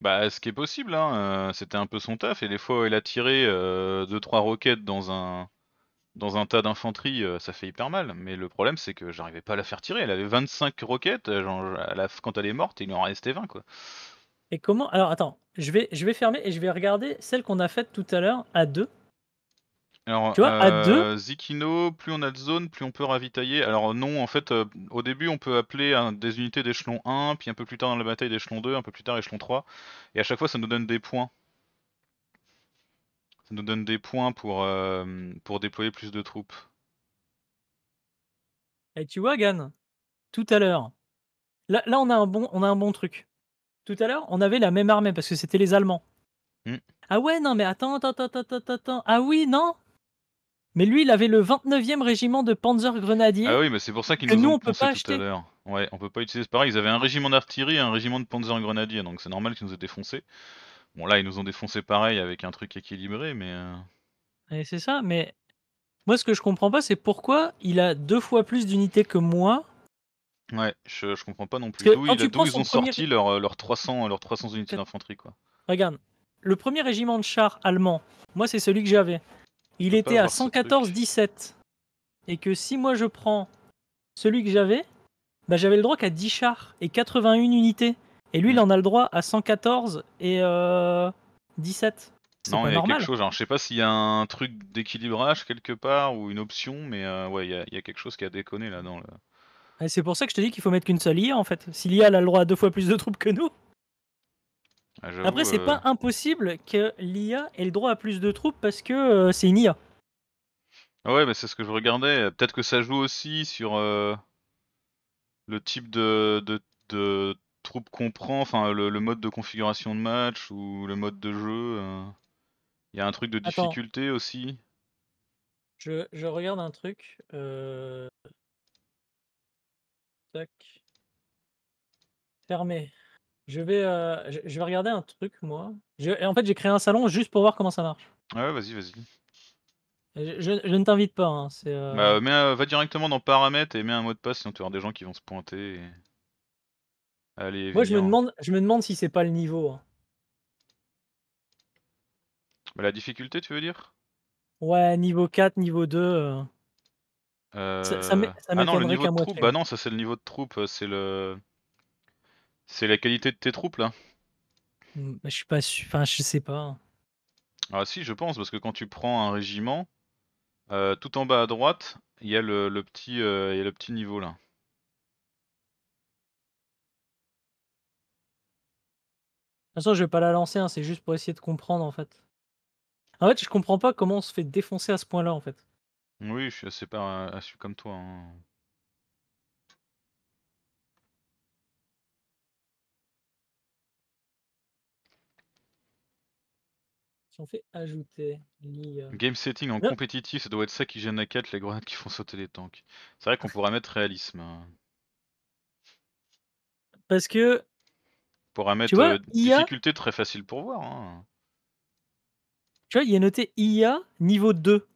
Bah, ce qui est possible, hein, euh, c'était un peu son taf, et des fois, elle a tiré 2-3 euh, roquettes dans un, dans un tas d'infanterie, euh, ça fait hyper mal, mais le problème, c'est que j'arrivais pas à la faire tirer, elle avait 25 roquettes, genre, quand elle est morte, il lui en restait 20, quoi. Et comment... Alors, attends, je vais, je vais fermer et je vais regarder celle qu'on a faite tout à l'heure à 2. Alors, tu vois, à 2. Euh, Zikino, plus on a de zone, plus on peut ravitailler. Alors, non, en fait, euh, au début, on peut appeler des unités d'échelon 1, puis un peu plus tard dans la bataille d'échelon 2, un peu plus tard échelon 3. Et à chaque fois, ça nous donne des points. Ça nous donne des points pour, euh, pour déployer plus de troupes. Et tu vois, Gan, tout à l'heure, là, là on, a un bon, on a un bon truc tout à l'heure, on avait la même armée parce que c'était les Allemands. Hmm. Ah ouais, non, mais attends, attends, attends, attends, attends. Ah oui, non Mais lui, il avait le 29e régiment de Panzer Ah oui, mais c'est pour ça qu'ils nous, nous, ont on pas tout à l'heure. Ouais, on peut pas utiliser. ce pareil, ils avaient un régiment d'artillerie et un régiment de Panzer donc c'est normal qu'ils nous aient défoncé. Bon, là, ils nous ont défoncé pareil avec un truc équilibré, mais. Euh, et c'est ça, mais. Moi, ce que je comprends pas, c'est pourquoi il a deux fois plus d'unités que moi Ouais, je, je comprends pas non plus. D'où ils, ont sorti leurs 300, 300 unités d'infanterie, quoi. Regarde, le premier régiment de chars allemand, moi c'est celui que j'avais. Il était à 114-17. Et que si moi je prends celui que j'avais, bah j'avais le droit qu'à 10 chars et 81 unités. Et lui, il hmm. en a le droit à 114 et 17. Euh, non, il y a quelque chose. Alors, hein. je sais pas s'il y a un truc d'équilibrage quelque part ou une option, mais euh, ouais, il y, a- il y a quelque chose qui a déconné là dans le. Ah, c'est pour ça que je te dis qu'il faut mettre qu'une seule IA en fait. Si l'IA a le droit à deux fois plus de troupes que nous. Ah, Après, c'est euh, pas impossible que l'IA ait le droit à plus de troupes parce que euh, c'est une IA. Ah ouais, mais c'est ce que je regardais. Peut-être que ça joue aussi sur euh, le type de, troupes qu'on prend, enfin le, mode de configuration de match ou le mode de jeu. Il y a un truc de difficulté aussi. Je, regarde un truc. Tac. Fermé. Je vais, euh, je, vais regarder un truc, moi. Je, en fait, j'ai créé un salon juste pour voir comment ça marche. Ah ouais, vas-y, vas-y. Je, ne t'invite pas. Hein, euh, bah, mais, va directement dans paramètres et mets un mot de passe, sinon tu vas des gens qui vont se pointer. Et... Allez, Moi, je me, demande, je me demande si c'est pas le niveau. Hein. Bah, la difficulté, tu veux dire Ouais, niveau 4, niveau 2. Ça, euh, ah non, le niveau de bah non, ça c'est le niveau de troupe, euh, c'est le. C'est la qualité de tes troupes là mmh, bah, Je suis pas enfin je sais pas. Hein. Ah si, je pense, parce que quand tu prends un régiment, euh, tout en bas à droite, il y, a le, petit, y a le petit niveau là. De toute façon, je vais pas la lancer, hein, c'est juste pour essayer de comprendre en fait. En fait, je comprends pas comment on se fait défoncer à ce point-là en fait. Oui, je suis assez pas euh, su comme toi. Hein. Si on fait ajouter euh, Game setting en compétitif, ça doit être ça qui gêne la quête les grenades qui font sauter les tanks. C'est vrai qu'on pourrait mettre réalisme. Hein. Parce que On pourrait mettre euh, difficulté très facile pour voir. Hein. Tu vois, il est noté IA niveau 2.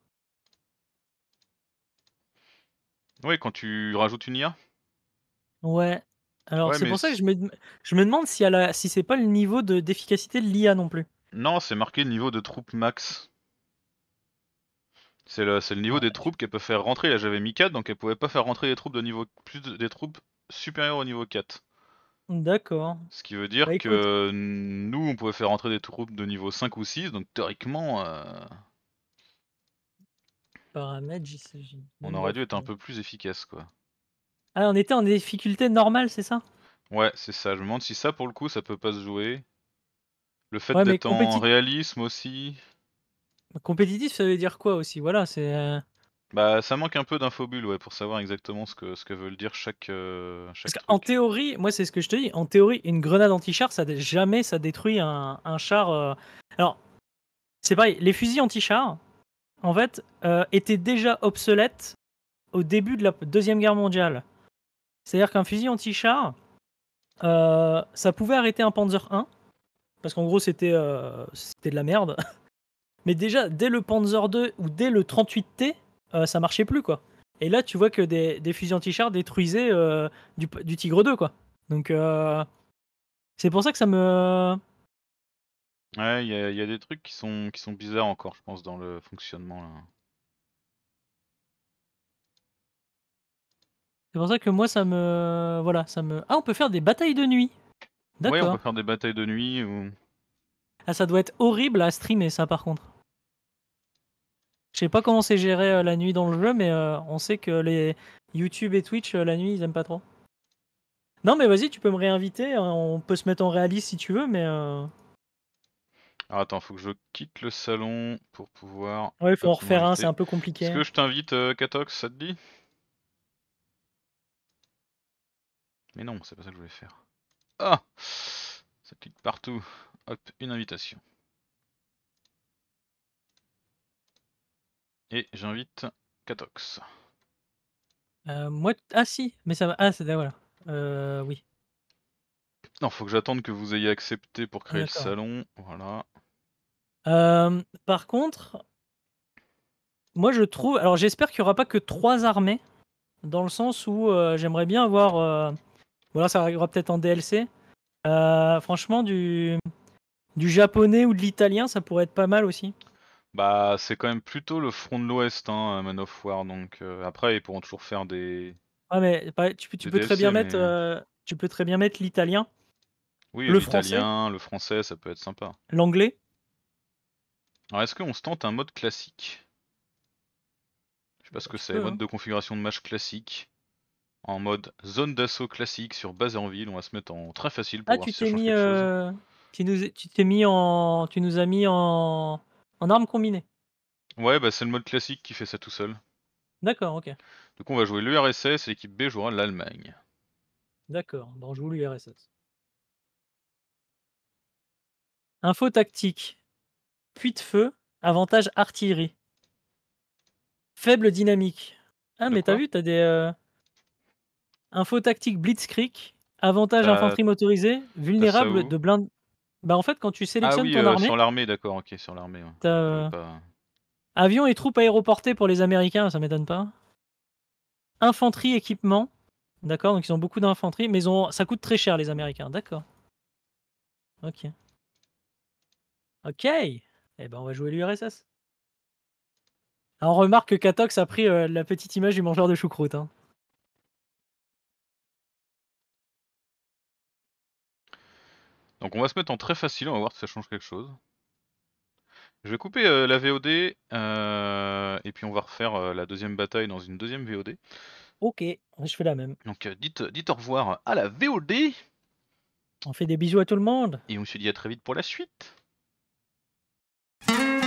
Oui, quand tu rajoutes une IA. Ouais. Alors c'est pour ça que je me, demande si, elle si c'est pas le niveau d'efficacité de l'IA non plus. non, c'est marqué niveau de troupes max. C'est le, niveau ah, des troupes qu'elle peut faire rentrer. Là, j'avais mis 4, donc elle pouvait pas faire rentrer des troupes de niveau plus des troupes supérieures au niveau 4. D'accord. Ce qui veut dire bah, que nous, on pouvait faire rentrer des troupes de niveau 5 ou 6, donc théoriquement, euh, on aurait dû être un peu plus efficace, quoi. Ah, on était en difficulté normale, c'est ça Ouais, c'est ça. Je me demande si ça, pour le coup, ça peut pas se jouer. Le fait d'être en réalisme aussi. Compétitif, ça veut dire quoi aussi Voilà, c'est. Euh bah, ça manque un peu d'infobule, ouais, pour savoir exactement ce que, ce que veut dire chaque. Euh, en théorie, moi, c'est ce que je te dis. En théorie, une grenade anti-char, ça jamais ça détruit un, char. Euh. Alors, c'est pareil. Les fusils anti-char, en fait, euh, était déjà obsolète au début de la Deuxième Guerre mondiale. C'est-à-dire qu'un fusil anti-char, euh, ça pouvait arrêter un Panzer 1, parce qu'en gros, c'était euh, c'était de la merde. Mais déjà, dès le Panzer 2 ou dès le 38T, ça marchait plus, quoi. Et là, tu vois que des, fusils anti-char détruisaient du, du, Tigre 2, quoi. Donc, c'est pour ça que ça me Ouais, il y a, des trucs qui sont, qui sont bizarres encore, je pense, dans le fonctionnement là. C'est pour ça que moi ça me voilà, ça me Ah, on peut faire des batailles de nuit. Ouais, on peut faire des batailles de nuit ou. Ah, ça doit être horrible à streamer ça par contre. Je sais pas comment c'est géré euh, la nuit dans le jeu mais euh, on sait que les YouTube et Twitch euh, la nuit, ils aiment pas trop. Non mais vas-y, tu peux me réinviter, hein, on peut se mettre en réaliste si tu veux mais alors ah, attends, faut que je quitte le salon pour pouvoir. Ouais, faut en refaire un, c'est un peu compliqué. Est-ce que hein. je t'invite, euh, Katox, ça te dit Mais non, c'est pas ça que je voulais faire. Ah Ça clique partout. Hop, une invitation. Et j'invite Katox. Euh, moi, ah si, mais ça va. Ah, c'est voilà. Euh, oui. Non, faut que j'attende que vous ayez accepté pour créer le salon. Voilà. Euh, par contre, moi je trouve. Alors j'espère qu'il n'y aura pas que trois armées, dans le sens où euh, j'aimerais bien avoir. Euh, voilà, ça arrivera peut-être en DLC. franchement, du... du japonais ou de l'italien, ça pourrait être pas mal aussi. Bah, c'est quand même plutôt le front de l'Ouest, hein, Man of War. Donc après, ils pourront toujours faire des. Ah mais tu, peux- très bien mettre, tu peux très bien mettre l'italien oui, le l'italien, le français, ça peut être sympa. L'anglais Alors, est-ce qu'on se tente un mode classique Je sais pas ce que c'est. Mode hein. de configuration de match classique. En mode zone d'assaut classique sur base en ville. On va se mettre en très facile pour ah, voir tu t'es mis, euh, Tu nous, tu t'es mis en, tu nous as mis en, en armes combinées. Ouais, bah c'est le mode classique qui fait ça tout seul. D'accord, ok. Donc, on va jouer l'URSS et l'équipe B jouera l'Allemagne. D'accord, bon, on joue l'URSS. Info tactique. Puits de feu, avantage artillerie. Faible dynamique. Ah, mais t'as vu, t'as des. Euh, info tactique Blitzkrieg, avantage euh, infanterie motorisée, vulnérable de blindes... Bah, en fait, quand tu ah sélectionnes ah oui, euh, sur l'armée, d'accord, ok, sur l'armée. Avion et troupes aéroportées pour les Américains, ça m'étonne pas. Infanterie, équipement. D'accord, donc ils ont beaucoup d'infanterie, mais ça coûte très cher les Américains, d'accord. Ok. Ok. et eh ben, on va jouer l'URSS. On remarque que Katox a pris euh, la petite image du mangeur de choucroute. Hein. Donc on va se mettre en très facile, on va voir si ça change quelque chose. Je vais couper euh, la VOD euh, et puis on va refaire la deuxième bataille dans une deuxième VOD. Ok, je fais la même. Donc dites, dites au revoir à la VOD. On fait des bisous à tout le monde. Et on se dit à très vite pour la suite. Thank you